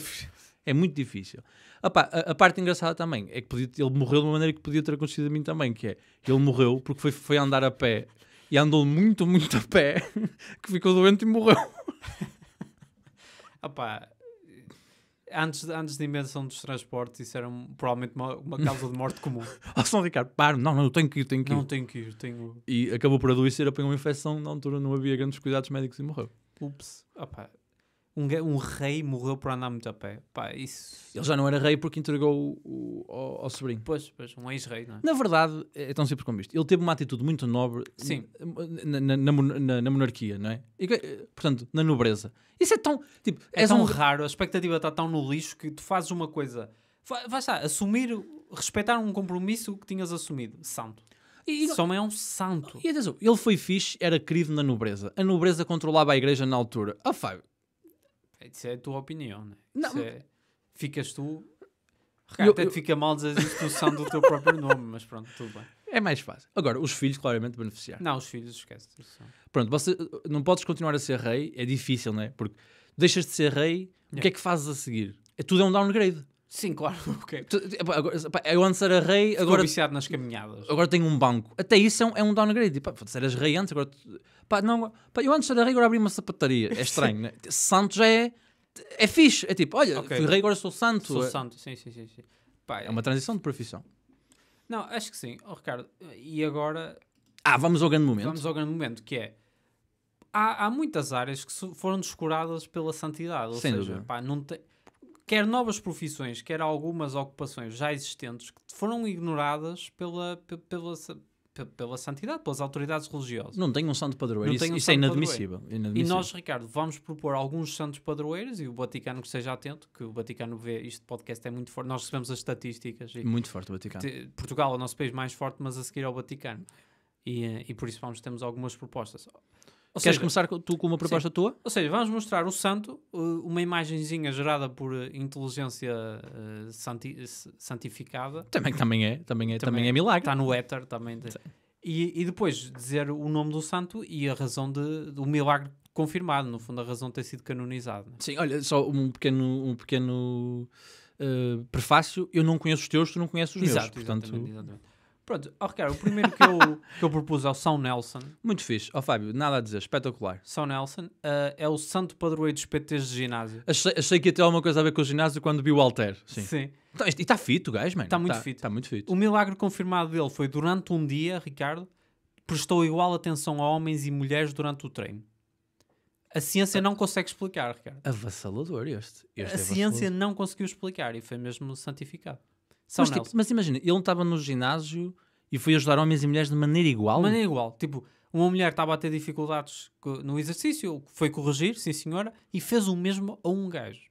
É muito difícil. a, a, parte engraçada também é que podia, ele morreu de uma maneira que podia ter acontecido a mim também, que é, ele morreu porque foi, foi andar a pé e andou muito, muito a pé, [LAUGHS] que ficou doente e morreu. Epá, [LAUGHS] antes, antes da invenção dos transportes, isso era um, provavelmente uma, uma, causa de morte comum. ah, [LAUGHS] São Ricardo, paro, não, não, eu tenho que ir, tenho que ir. Não, tenho que ir, tenho... E acabou por adoecer, apanhou uma infecção, na altura não havia grandes cuidados médicos e morreu. Ups, opá, um, um rei morreu por andar muito a pé. Pá, isso... Ele já não era rei porque entregou o, o, ao, ao sobrinho. Pois, pois, um ex-rei, não é? Na verdade, é, é tão simples como isto. Ele teve uma atitude muito nobre Sim. Na, na, na, na monarquia, não é? E, eh, portanto, na nobreza. Isso é tão... Tipo, é tão um... raro, a expectativa está tão no lixo que tu fazes uma coisa... Vai estar, assumir, respeitar um compromisso que tinhas assumido. Santo. E, é um santo. E atenção, ele foi fixe, era querido na nobreza. A nobreza controlava a igreja na altura. Ah, Fábio, é, isso é a tua opinião, né? Não. É, ficas tu. eu, até eu... te fica mal dizer a execução do teu próprio nome, mas pronto, tudo bem. É mais fácil. Agora, os filhos claramente beneficiar. Não, os filhos esquece. Pronto, você não podes continuar a ser rei, é difícil, não é? Porque deixas de ser rei, yeah. o que é que fazes a seguir? É tudo é um downgrade. Sim, claro. [LAUGHS] Okay. eu antes era rei. Estou agora, viciado nas caminhadas. Agora tenho um banco. Até isso é um, é um downgrade. Pá, se eras rei antes, agora. Pá, não, pá, eu antes era rei, agora abri uma sapataria. É estranho, [LAUGHS] né? Santo já é. É fixe. É tipo, olha, okay. fui rei, agora sou santo. Sou é... santo, sim, sim, sim. sim. Pá, é uma transição de profissão. Não, acho que sim. Oh, Ricardo, e agora. Ah, vamos ao grande momento. Vamos ao grande momento, que é. Há, há muitas áreas que foram descuradas pela santidade. Ou Sem seja, dúvida. pá, não tem quer novas profissões, quer algumas ocupações já existentes que foram ignoradas pela, pela, pela, pela santidade, pelas autoridades religiosas. Não tem um santo padroeiro, isso, um isso santo é inadmissível. Padroeiro. inadmissível. E nós, Ricardo, vamos propor alguns santos padroeiros e o Vaticano que esteja atento, que o Vaticano vê, este podcast é muito forte, nós recebemos as estatísticas. E, muito forte o Vaticano. Portugal é o nosso país mais forte, mas a seguir ao Vaticano. E, eh, e por isso vamos, temos algumas propostas. Ou Queres seja, começar tu com uma proposta sim. tua? Ou seja, vamos mostrar o santo, eh, uma imagenzinha gerada por eh, inteligência eh, santi santificada. Também, também, é, também, é, também, é também é milagre. Está no éter também. E, e, depois dizer o nome do santo e a razão de, do milagre confirmado, no fundo, a razão de ter sido canonizado. Né? Sim, olha, só um pequeno, um pequeno uh, prefácio. Eu não conheço os teus, tu não conheces os Exato, meus. Portanto... exatamente. Pronto, oh, Ricardo, o primeiro que eu, [LAUGHS] que eu propus é o São Nelson. Muito fixe. Ó oh, Fábio, nada a dizer, espetacular. São Nelson uh, é o santo padroeiro dos PTs de ginásio. Achei, achei que ia ter alguma coisa a ver com o ginásio quando vi o Alter. Sim. Sim. Então, e está fito o gajo, mano. Está muito tá, fito. Está muito fito. O milagre confirmado dele foi durante um dia, Ricardo, prestou igual atenção a homens e mulheres durante o treino. A ciência não consegue explicar, Ricardo. Avassalador este. este é a é ciência não conseguiu explicar e foi mesmo santificado. São mas, tipo, mas imagina, ele estava no ginásio e foi ajudar homens e mulheres de maneira igual? De maneira igual. Tipo, uma mulher estava a ter dificuldades no exercício, foi corrigir, sim senhora, e fez o mesmo a um gajo.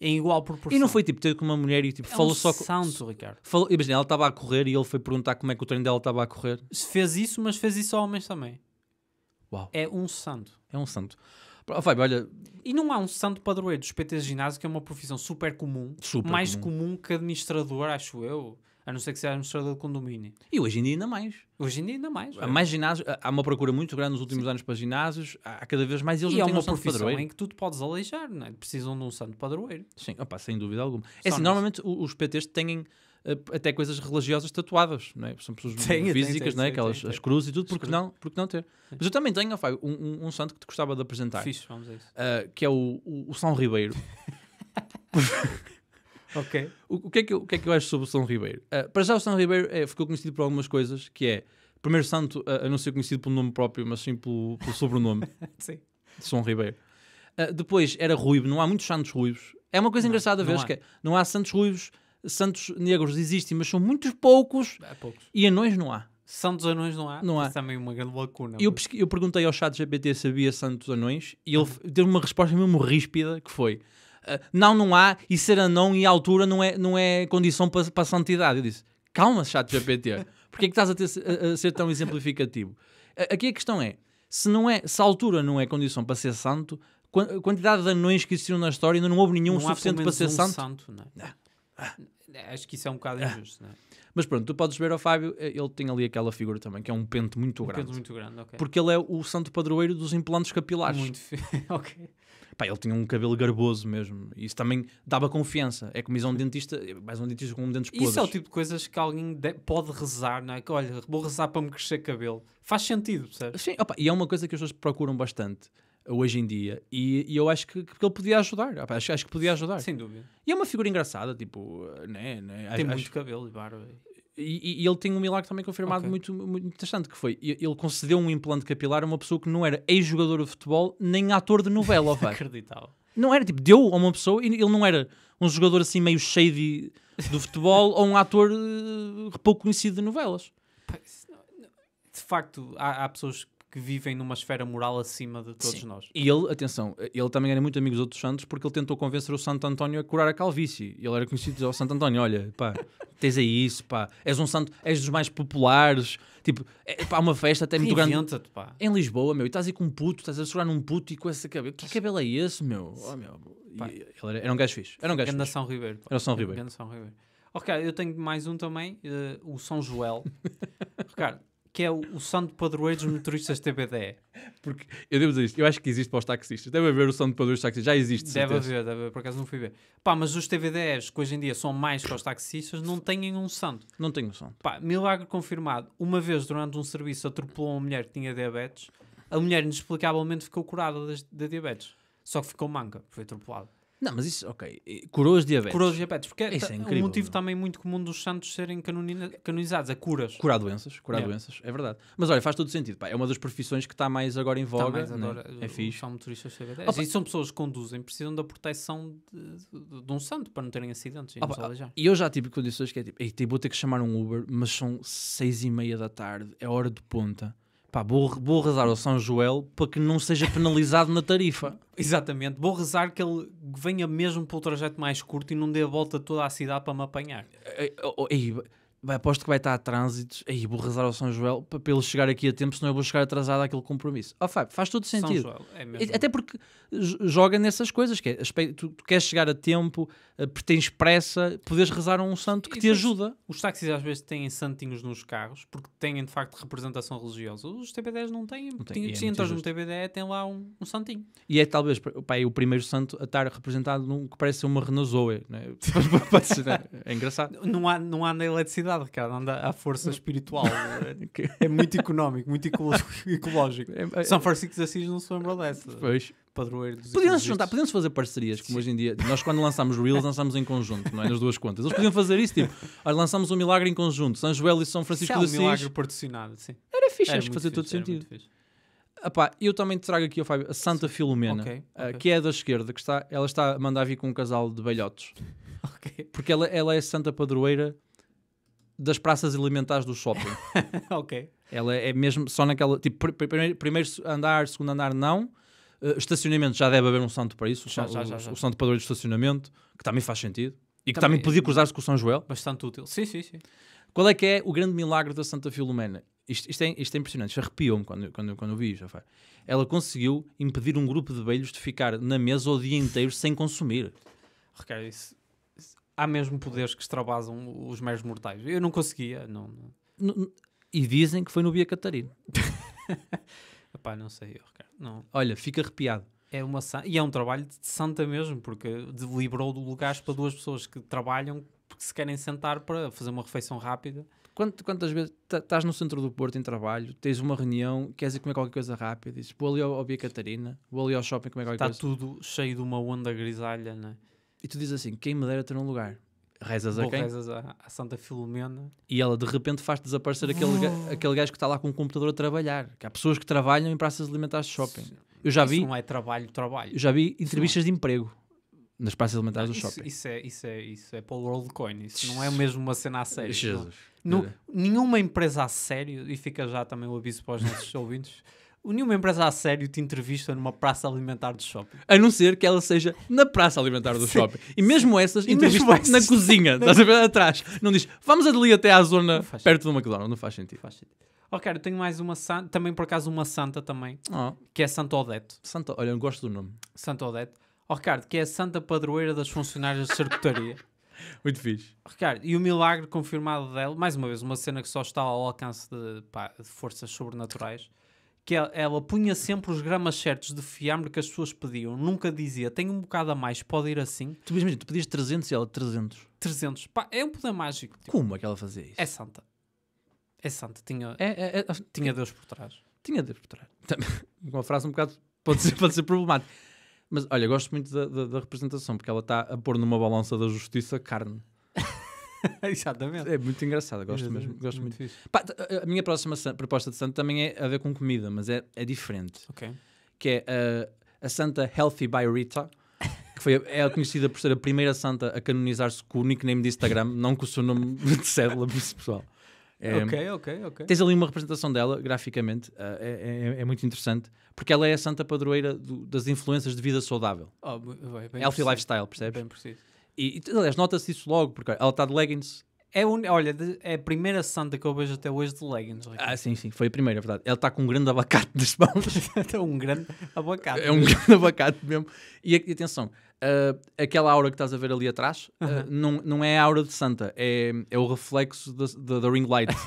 Em igual proporção. E não foi tipo ter com uma mulher e tipo, é falou um só com. Santo, Ricardo. Falou, imagina, ela estava a correr e ele foi perguntar como é que o treino dela estava a correr. Fez isso, mas fez isso a homens também. Uau. É um santo. É um santo olha. E não há um santo padroeiro dos PTs de ginásio, que é uma profissão super comum, super mais comum. comum que administrador, acho eu. A não ser que seja administrador de condomínio. E hoje em dia ainda mais. Hoje em dia ainda mais. Há mais ginásios, há uma procura muito grande nos últimos Sim. anos para ginásios, há cada vez mais eles e não é têm uma um santo padroeiro. em que tu te podes aleijar, não é? Precisam de um santo padroeiro. Sim, opa, sem dúvida alguma. é assim, normalmente os PTs têm eh, até coisas religiosas tatuadas, não é? São pessoas tenho, físicas, tenho, não é? Aquelas tenho, as cruzes e tudo, porque não, porque não ter? Mas eu também tenho, um, um, um, santo que te gostava de apresentar. vamos a isso. Uh, que é o, o, o São Ribeiro. [LAUGHS] ok. O, o, que é que eu, o que é que eu acho sobre o São Ribeiro? Uh, para já o São Ribeiro é, ficou conhecido por algumas coisas, que é, primeiro santo, uh, a não ser conhecido pelo nome próprio, mas sim pelo, pelo sobrenome. [LAUGHS] sim. De São Ribeiro. Uh, depois era ruivo, não há muitos santos ruivos. É uma coisa não, engraçada, vês que é, não há santos ruivos santos negros existem, mas são muitos poucos, é, poucos. e anões não há. Santos anões não há? Não há. Isso também é uma grande lacuna. Eu, eu perguntei ao chat GPT se havia santos anões e ele deu uma resposta mesmo ríspida que foi ah, não, não há e ser anão e altura não é, não é condição para, para a santidade. Eu disse, calma chat GPT, porque é que estás a, ter, a, a ser tão exemplificativo? aqui a questão é, se, não é, se a altura não é condição para ser santo, quantidade de anões que existiram na história ainda não houve nenhum não suficiente para ser um santo. santo não é? Não. Acho que isso é um bocado injusto, não é? Mas pronto, tu podes ver o Fábio, eh, ele tem ali aquela figura também, que é um pente muito um grande. Pente muito grande, ok. Porque ele é o santo padroeiro dos implantes capilares. Muito [LAUGHS] ok. Pá, ele tinha um cabelo garboso mesmo. Isso também dava confiança. É como um dentista, mais um dentista com um dentes podres. Isso é o tipo de coisas que alguém pode rezar, não é? Que, olha, vou rezar para me crescer cabelo. Faz sentido, percebes? Sim, opa, e é uma coisa que as pessoas procuram bastante hoje em dia. E, e eu acho que, que ele podia ajudar. Acho, acho que podia ajudar. Sem dúvida. E é uma figura engraçada, tipo, né? né tem acho, muito acho... cabelo e barba. E, e, ele tem um milagre também confirmado okay. muito, muito interessante, que foi, ele concedeu um implante capilar a uma pessoa que não era ex-jogador de futebol, nem ator de novela, [LAUGHS] Não era, tipo, deu a uma pessoa, e ele não era um jogador assim meio de do futebol, [LAUGHS] ou um ator uh, pouco conhecido de novelas. De facto, há, há pessoas que vivem numa esfera moral acima de todos Sim. nós. E ele, atenção, ele também era muito amigo dos outros santos porque ele tentou convencer o Santo António a curar a calvície. Ele era conhecido ao oh, Santo António, olha, pá, tens aí isso, pá, és um santo, és dos mais populares, tipo, é, pá, uma festa até muito grande. Pá. Em Lisboa, meu, e estás aí com um puto, estás a segurar num puto e com essa cabelo. Que cabelo é esse, meu? Oh, meu. Ele era, era um gajo fixe. Era um gajo Ganda fixe. São Ribeiro. Pá. Era São Ribeiro. São Ribeiro. Ok, eu tenho mais um também, uh, o São Joel. [LAUGHS] Ricardo, que é o, o som de padroeiros motoristas TBD. Porque, eu devo dizer isto, eu acho que existe para os taxistas. Deve haver o som de padroeiros taxistas, já existe. Deve haver, deve haver, por acaso não fui ver. Pá, mas os TBDs, que hoje em dia são mais para os taxistas, não têm um santo. Não têm um santo. Pá, milagre confirmado. Uma vez, durante um serviço, atropelou uma mulher que tinha diabetes. A mulher inexplicavelmente ficou curada da diabetes. Só que ficou manca, foi atropelada. Não, mas isso, ok. Curou os diabetes. Curou os diabetes, porque é, isso é, é incrível, um motivo não? É? também muito comum dos santos serem canonizados, É curas. Curar doenças, curar yeah. doenças, é verdade. Mas olha, faz todo sentido, pá. É uma das profissões que está mais agora em voga. Tá mais é? agora, né? fixe. São motoristas CBD. Oh, e são pessoas que conduzem, precisam da proteção de, de um santo para não terem acidentes. E e eu já tive condições que é tipo, tipo, vou ter que chamar um Uber, mas são seis e meia da tarde, é hora de ponta Pá, vou, vou rezar ao São Joel para que não seja penalizado na tarifa. [LAUGHS] Exatamente. Vou rezar que ele venha mesmo para o trajeto mais curto e não dê a volta toda a cidade para me apanhar. Ei, oh, oh, ei, aposto que vai estar a trânsito Aí vou rezar ao São Joel para, ele chegar aqui a tempo, senão eu vou chegar atrasado àquele compromisso. Oh, Fábio, faz todo sentido. Joel, é Até porque joga nessas coisas. Que é, tu, tu queres chegar a tempo, eh, tens pressa, podes rezar a um santo que e te depois, ajuda. Os táxis às vezes têm santinhos nos carros, porque têm de facto representação religiosa. Os TB10 não têm. Não tem, tem, se é entras num TBD, tem lá um, um, santinho. E é talvez pá, é o primeiro santo a estar representado num que parece uma Renazoe. É? [LAUGHS] Né? é engraçado. Não há, não há na eletricidade, cara, anda a força espiritual. É? [LAUGHS] é muito económico, muito [LAUGHS] ecológico. É, São Francisco de Assis não se lembrou dessa. Pois padroeiro dos Podiam-se juntar, podiam-se fazer parcerias, como hoje em dia. Nós, quando lançámos Reels, lançámos em conjunto, não é? Nas duas contas. Eles podiam fazer isso, tipo, lançámos um milagre em conjunto, São Joel e São Francisco é de Assis. um milagre patrocinado, sim. Era fixe, acho que fazia todo sentido. Epá, eu também te trago aqui, o Fábio, a Santa Filomena, okay, eh, okay. que é da esquerda, que está, ela está a mandar vir com um casal de belhotos. [LAUGHS] okay. Porque ela, ela é santa padroeira das praças alimentares do shopping. [LAUGHS] ok. Ela é mesmo só naquela, tipo, primeiro, primeiro andar, segundo andar, não eh, estacionamento, já deve haver um santo para isso, já, o, já, já, já. o santo padroeiro de estacionamento, que também faz sentido. E que também, também é podia cruzar-se com o São Joel. Bastante útil. Sim, sim, sim. Qual é que é o grande milagre da Santa Filomena? Isto, isto, é, isto é impressionante, isto arrepiou-me quando, quando, quando eu vi isto. Ela conseguiu impedir um grupo de velhos de ficar na mesa o dia inteiro sem consumir. Requer isso, isso, há mesmo poderes que extravasam os meros mortais. Eu não conseguia. Não, não. E dizem que foi no Via Catarina. [LAUGHS] Epá, não sei eu, Ricardo. Não. Olha, fica arrepiado. É uma e é um trabalho de santa mesmo, porque liberou do lugar para duas pessoas que trabalham porque se querem sentar para fazer uma refeição rápida. Quantas, quantas vezes estás no centro do Porto em trabalho, tens uma reunião, queres ir comer qualquer coisa rápida, dizes vou ali ao, ao Bia Catarina, vou ali ao shopping comer qualquer Está coisa. Está tudo cheio de uma onda grisalha, não é? E tu dizes assim, quem me dera ter um lugar rezas a quem? Rezas a, a, Santa Filomena. E ela de repente faz desaparecer aquele, aquele gajo que está lá com o computador a trabalhar. Que há pessoas que trabalham em praças alimentares de shopping. Eu já vi. Isso não é trabalho, trabalho. Eu já vi entrevistas é. de emprego nas praças alimentares do isso, shopping. Isso é, isso é, isso é para o WorldCoin, isso não é mesmo uma cena a sério. É? Jesus. Não, nenhuma empresa a sério, e fica já também o aviso para os nossos [LAUGHS] ouvintes, Nenhuma empresa a é sério te entrevista numa praça alimentar do shopping. A não ser que ela seja na praça alimentar do shopping. E mesmo essas entrevista na cozinha, [LAUGHS] estás a ver atrás. Não diz, vamos ali até à zona perto sentido. do McDonald's. Não faz sentido. Não faz sentido. Ok, oh, eu tenho mais uma santa, também por acaso uma santa também, oh. que é Santa Odete. Santa, olha, eu gosto do nome. Santa Odete. Oh, Ricardo, que é a santa padroeira das funcionárias de charcutaria. [LAUGHS] Muito fixe. Oh, Ricardo, e o milagre confirmado dela, mais uma vez, uma cena que só está ao alcance de, pá, de forças sobrenaturais que ela, ela, punha sempre os gramas certos de fiambre que as pessoas pediam, nunca dizia tenho um bocado a mais, pode ir assim. Tu, mesmo, tu pedias 300 e ela 300. 300, pá, é um poder mágico. Tipo. Como é que ela fazia isso? É santa. É santa, tinha, é, é, é, tinha Deus por trás. Tinha Deus por trás. [LAUGHS] uma frase um bocado pode ser, pode ser problemática. Mas olha, gosto muito da, da, da representação, porque ela está a pôr numa balança da justiça carne. [LAUGHS] Exatamente. É muito engraçado, gosto Exatamente. mesmo. Gosto muito. muito. Pá, a minha próxima proposta de Santa também é a ver com comida, mas é, é diferente. Ok. Que é a Santa Healthy by Rita, que foi, é conhecida por ser a primeira Santa a canonizar-se com o nickname de Instagram, não com o seu nome [LAUGHS] de cédula, por isso, pessoal. É, ok, ok, ok. Tens ali uma representação dela, graficamente, uh, é, é, é, muito interessante, porque ela é a santa padroeira do, das influências de vida saudável. Oh, bem Healthy preciso. lifestyle, percebes? Bem preciso. E, e aliás, nota-se isso logo, porque ela está de leggings. É un... Olha, de... é a primeira santa que eu vejo até hoje de leggings. Ricardo. Ah, sim, sim, foi a primeira, é verdade. Ela está com um grande abacate nas mãos. [LAUGHS] é um grande abacate. É um grande abacate mesmo. E, e atenção, uh, aquela aura que estás a ver ali atrás uh, uhum. não, não é a aura de santa, é, é o reflexo da ring light. [LAUGHS]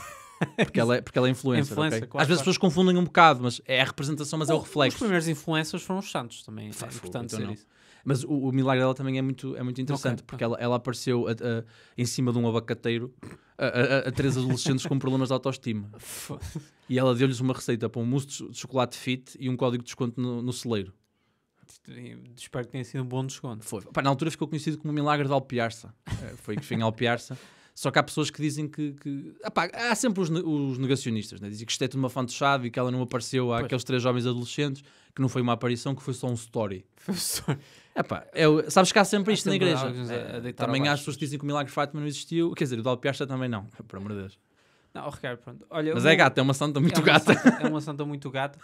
Porque ela é, porque ela é influencer. influencer okay? claro, Às vezes as claro. pessoas confundem um bocado, mas é a representação, mas o, é o reflexo. Os primeiros influencers foram os Santos também. Fá, é importante então ser não. isso. Mas o, o, milagre dela também é muito, é muito interessante, okay. Tá. porque ela, ela apareceu a, a, em cima de um abacateiro a, a três adolescentes com problemas de autoestima. e ela deu-lhes uma receita para um mousse de chocolate fit e um código de desconto no, no celeiro. Espero que tenha sido um bom desconto. Foi. Pá, na altura ficou conhecido como o milagre de Alpiarça. Eh, foi que fim Alpiarça. Só que há pessoas que dizem que. que... Ah, há sempre os, os negacionistas, né? dizem que isto é tudo uma fantochada e que ela não apareceu àqueles três jovens adolescentes, que não foi uma aparição, que foi só um story. Foi um story. Epá, eu, sabes que há sempre isto há sempre na igreja. a é, também há as pessoas que dizem que o milagre de Fátima não existiu. Quer dizer, o Dal Piasta também não, [LAUGHS] por amor de Deus. Não, Ricardo, pronto. Olha, Mas o... é gato é uma santa muito é uma gata. Santa, é uma santa muito gata.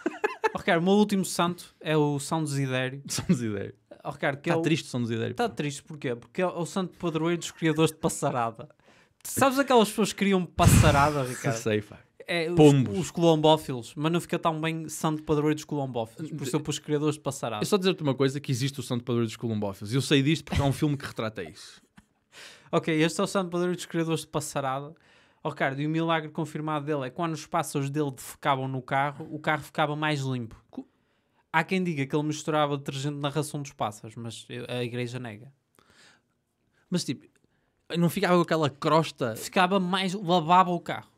oh, Ricardo, o meu último santo é o São Desidério. [LAUGHS] São Desidério. Oh, Ricardo, que Está é o... triste o São Desidério. Está triste, porquê? Porque é o santo padroeiro dos criadores de passarada. Sabes aquelas pessoas que criam passarada, [LAUGHS] Ricardo? Sei, pá. É, Os, os colombófilos, mas não fica tão bem santo padroeiro dos colombófilos, por isso eu pus criadores de passarada. É só dizer-te uma coisa, que existe o santo padroeiro dos colombófilos. Eu sei disto porque há um filme que retrata isso. [LAUGHS] ok, este é o santo padroeiro dos criadores de passarada. Oh, cara, e o milagre confirmado dele é que quando os pássaros dele defecavam no carro, o carro ficava mais limpo. Há quem diga que ele misturava detergente na ração dos pássaros, mas a igreja nega. Mas tipo, não ficava com aquela crosta? Ficava mais, lavava o carro.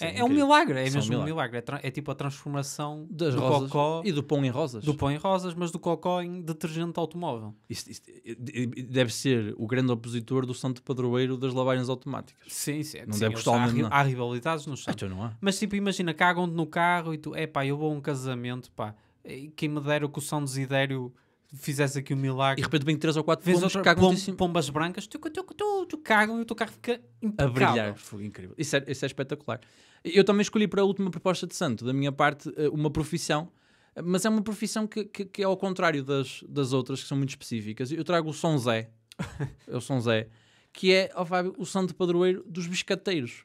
É, é, é um milagre, é, é mesmo um milagre. milagre. É, é, tipo a transformação das do rosas cocó e do pão em rosas. Do pão em rosas, mas do cocó em detergente automóvel. Eh, eh, deve ser o grande opositor do santo padroeiro das lavagens automáticas. Sim, sim. Não sim, deve gostar há, ri, há rivalidades no santo. Ah, não há. Mas tipo, imagina, cagam-te no carro e tu, é pá, eu vou a um casamento, pá, quem me dera o que o São Desidério fizesse aqui um milagre. E de repente vem três ou quatro Vês pom, assim. pombas brancas, tu, tu, tu, tu, cagam e o teu carro fica impecável. A brilhar, foi incrível. Isso é, isso é espetacular. Eu também escolhi para a última proposta de santo, da minha parte, eh, uma profissão, mas é uma profissão que, que, que é ao contrário das, das outras, que são muito específicas. Eu trago o São Zé, [LAUGHS] é o São Zé, que é, ó Fábio, o santo padroeiro dos biscateiros.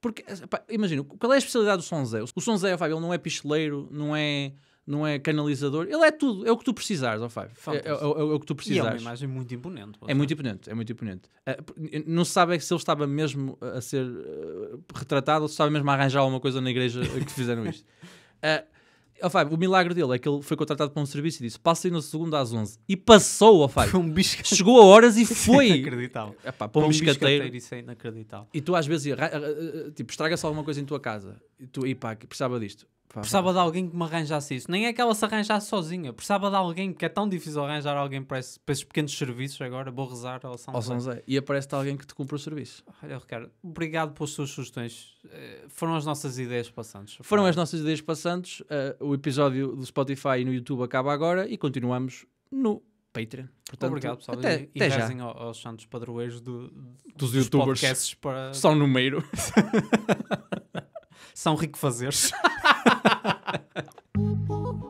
Porque, eh, imagina, qual é a especialidade do São Zé? O São Zé, ó Fábio, ele não é picheleiro, não é não é canalizador, ele é tudo, é o que tu precisares, oh Fábio. É, é, é, é, o que tu precisares. E é uma imagem muito é imponente. É muito imponente, é muito imponente. Uh, não se sabe é se ele estava mesmo a ser uh, retratado ou se estava mesmo a arranjar alguma coisa na igreja que fizeram isto. Uh, [LAUGHS] oh o milagre dele é que ele foi contratado para um serviço e disse: passa aí no segundo às 11. E passou, oh Fábio. Um Chegou a horas e foi. é inacreditável. Epá, para um, um biscateiro. biscateiro. Isso é inacreditável. E tu às vezes, ah, tipo, estraga-se alguma coisa em tua casa. E tu, e pá, precisava disto Precisava de alguém que me arranjasse isso. Nem é que ela se arranjasse sozinha. Precisava de alguém, porque é tão difícil arranjar alguém para, esse, para esses pequenos serviços agora. Vou rezar ao São, ao São E aparece-te alguém que te cumpra o serviço. Olha, Ricardo, obrigado pelas suas sugestões. Eh, foram as nossas ideias passantes. Foram as nossas ideias passantes. Uh, eh, o episódio do Spotify e no YouTube acaba agora e continuamos no Patreon. Portanto, Obrigado, pessoal. Até, e até já. Aos, santos padroeiros do, dos, dos youtubers. Podcasts para... Só número. [LAUGHS] [LAUGHS] são rico fazeres. [LAUGHS]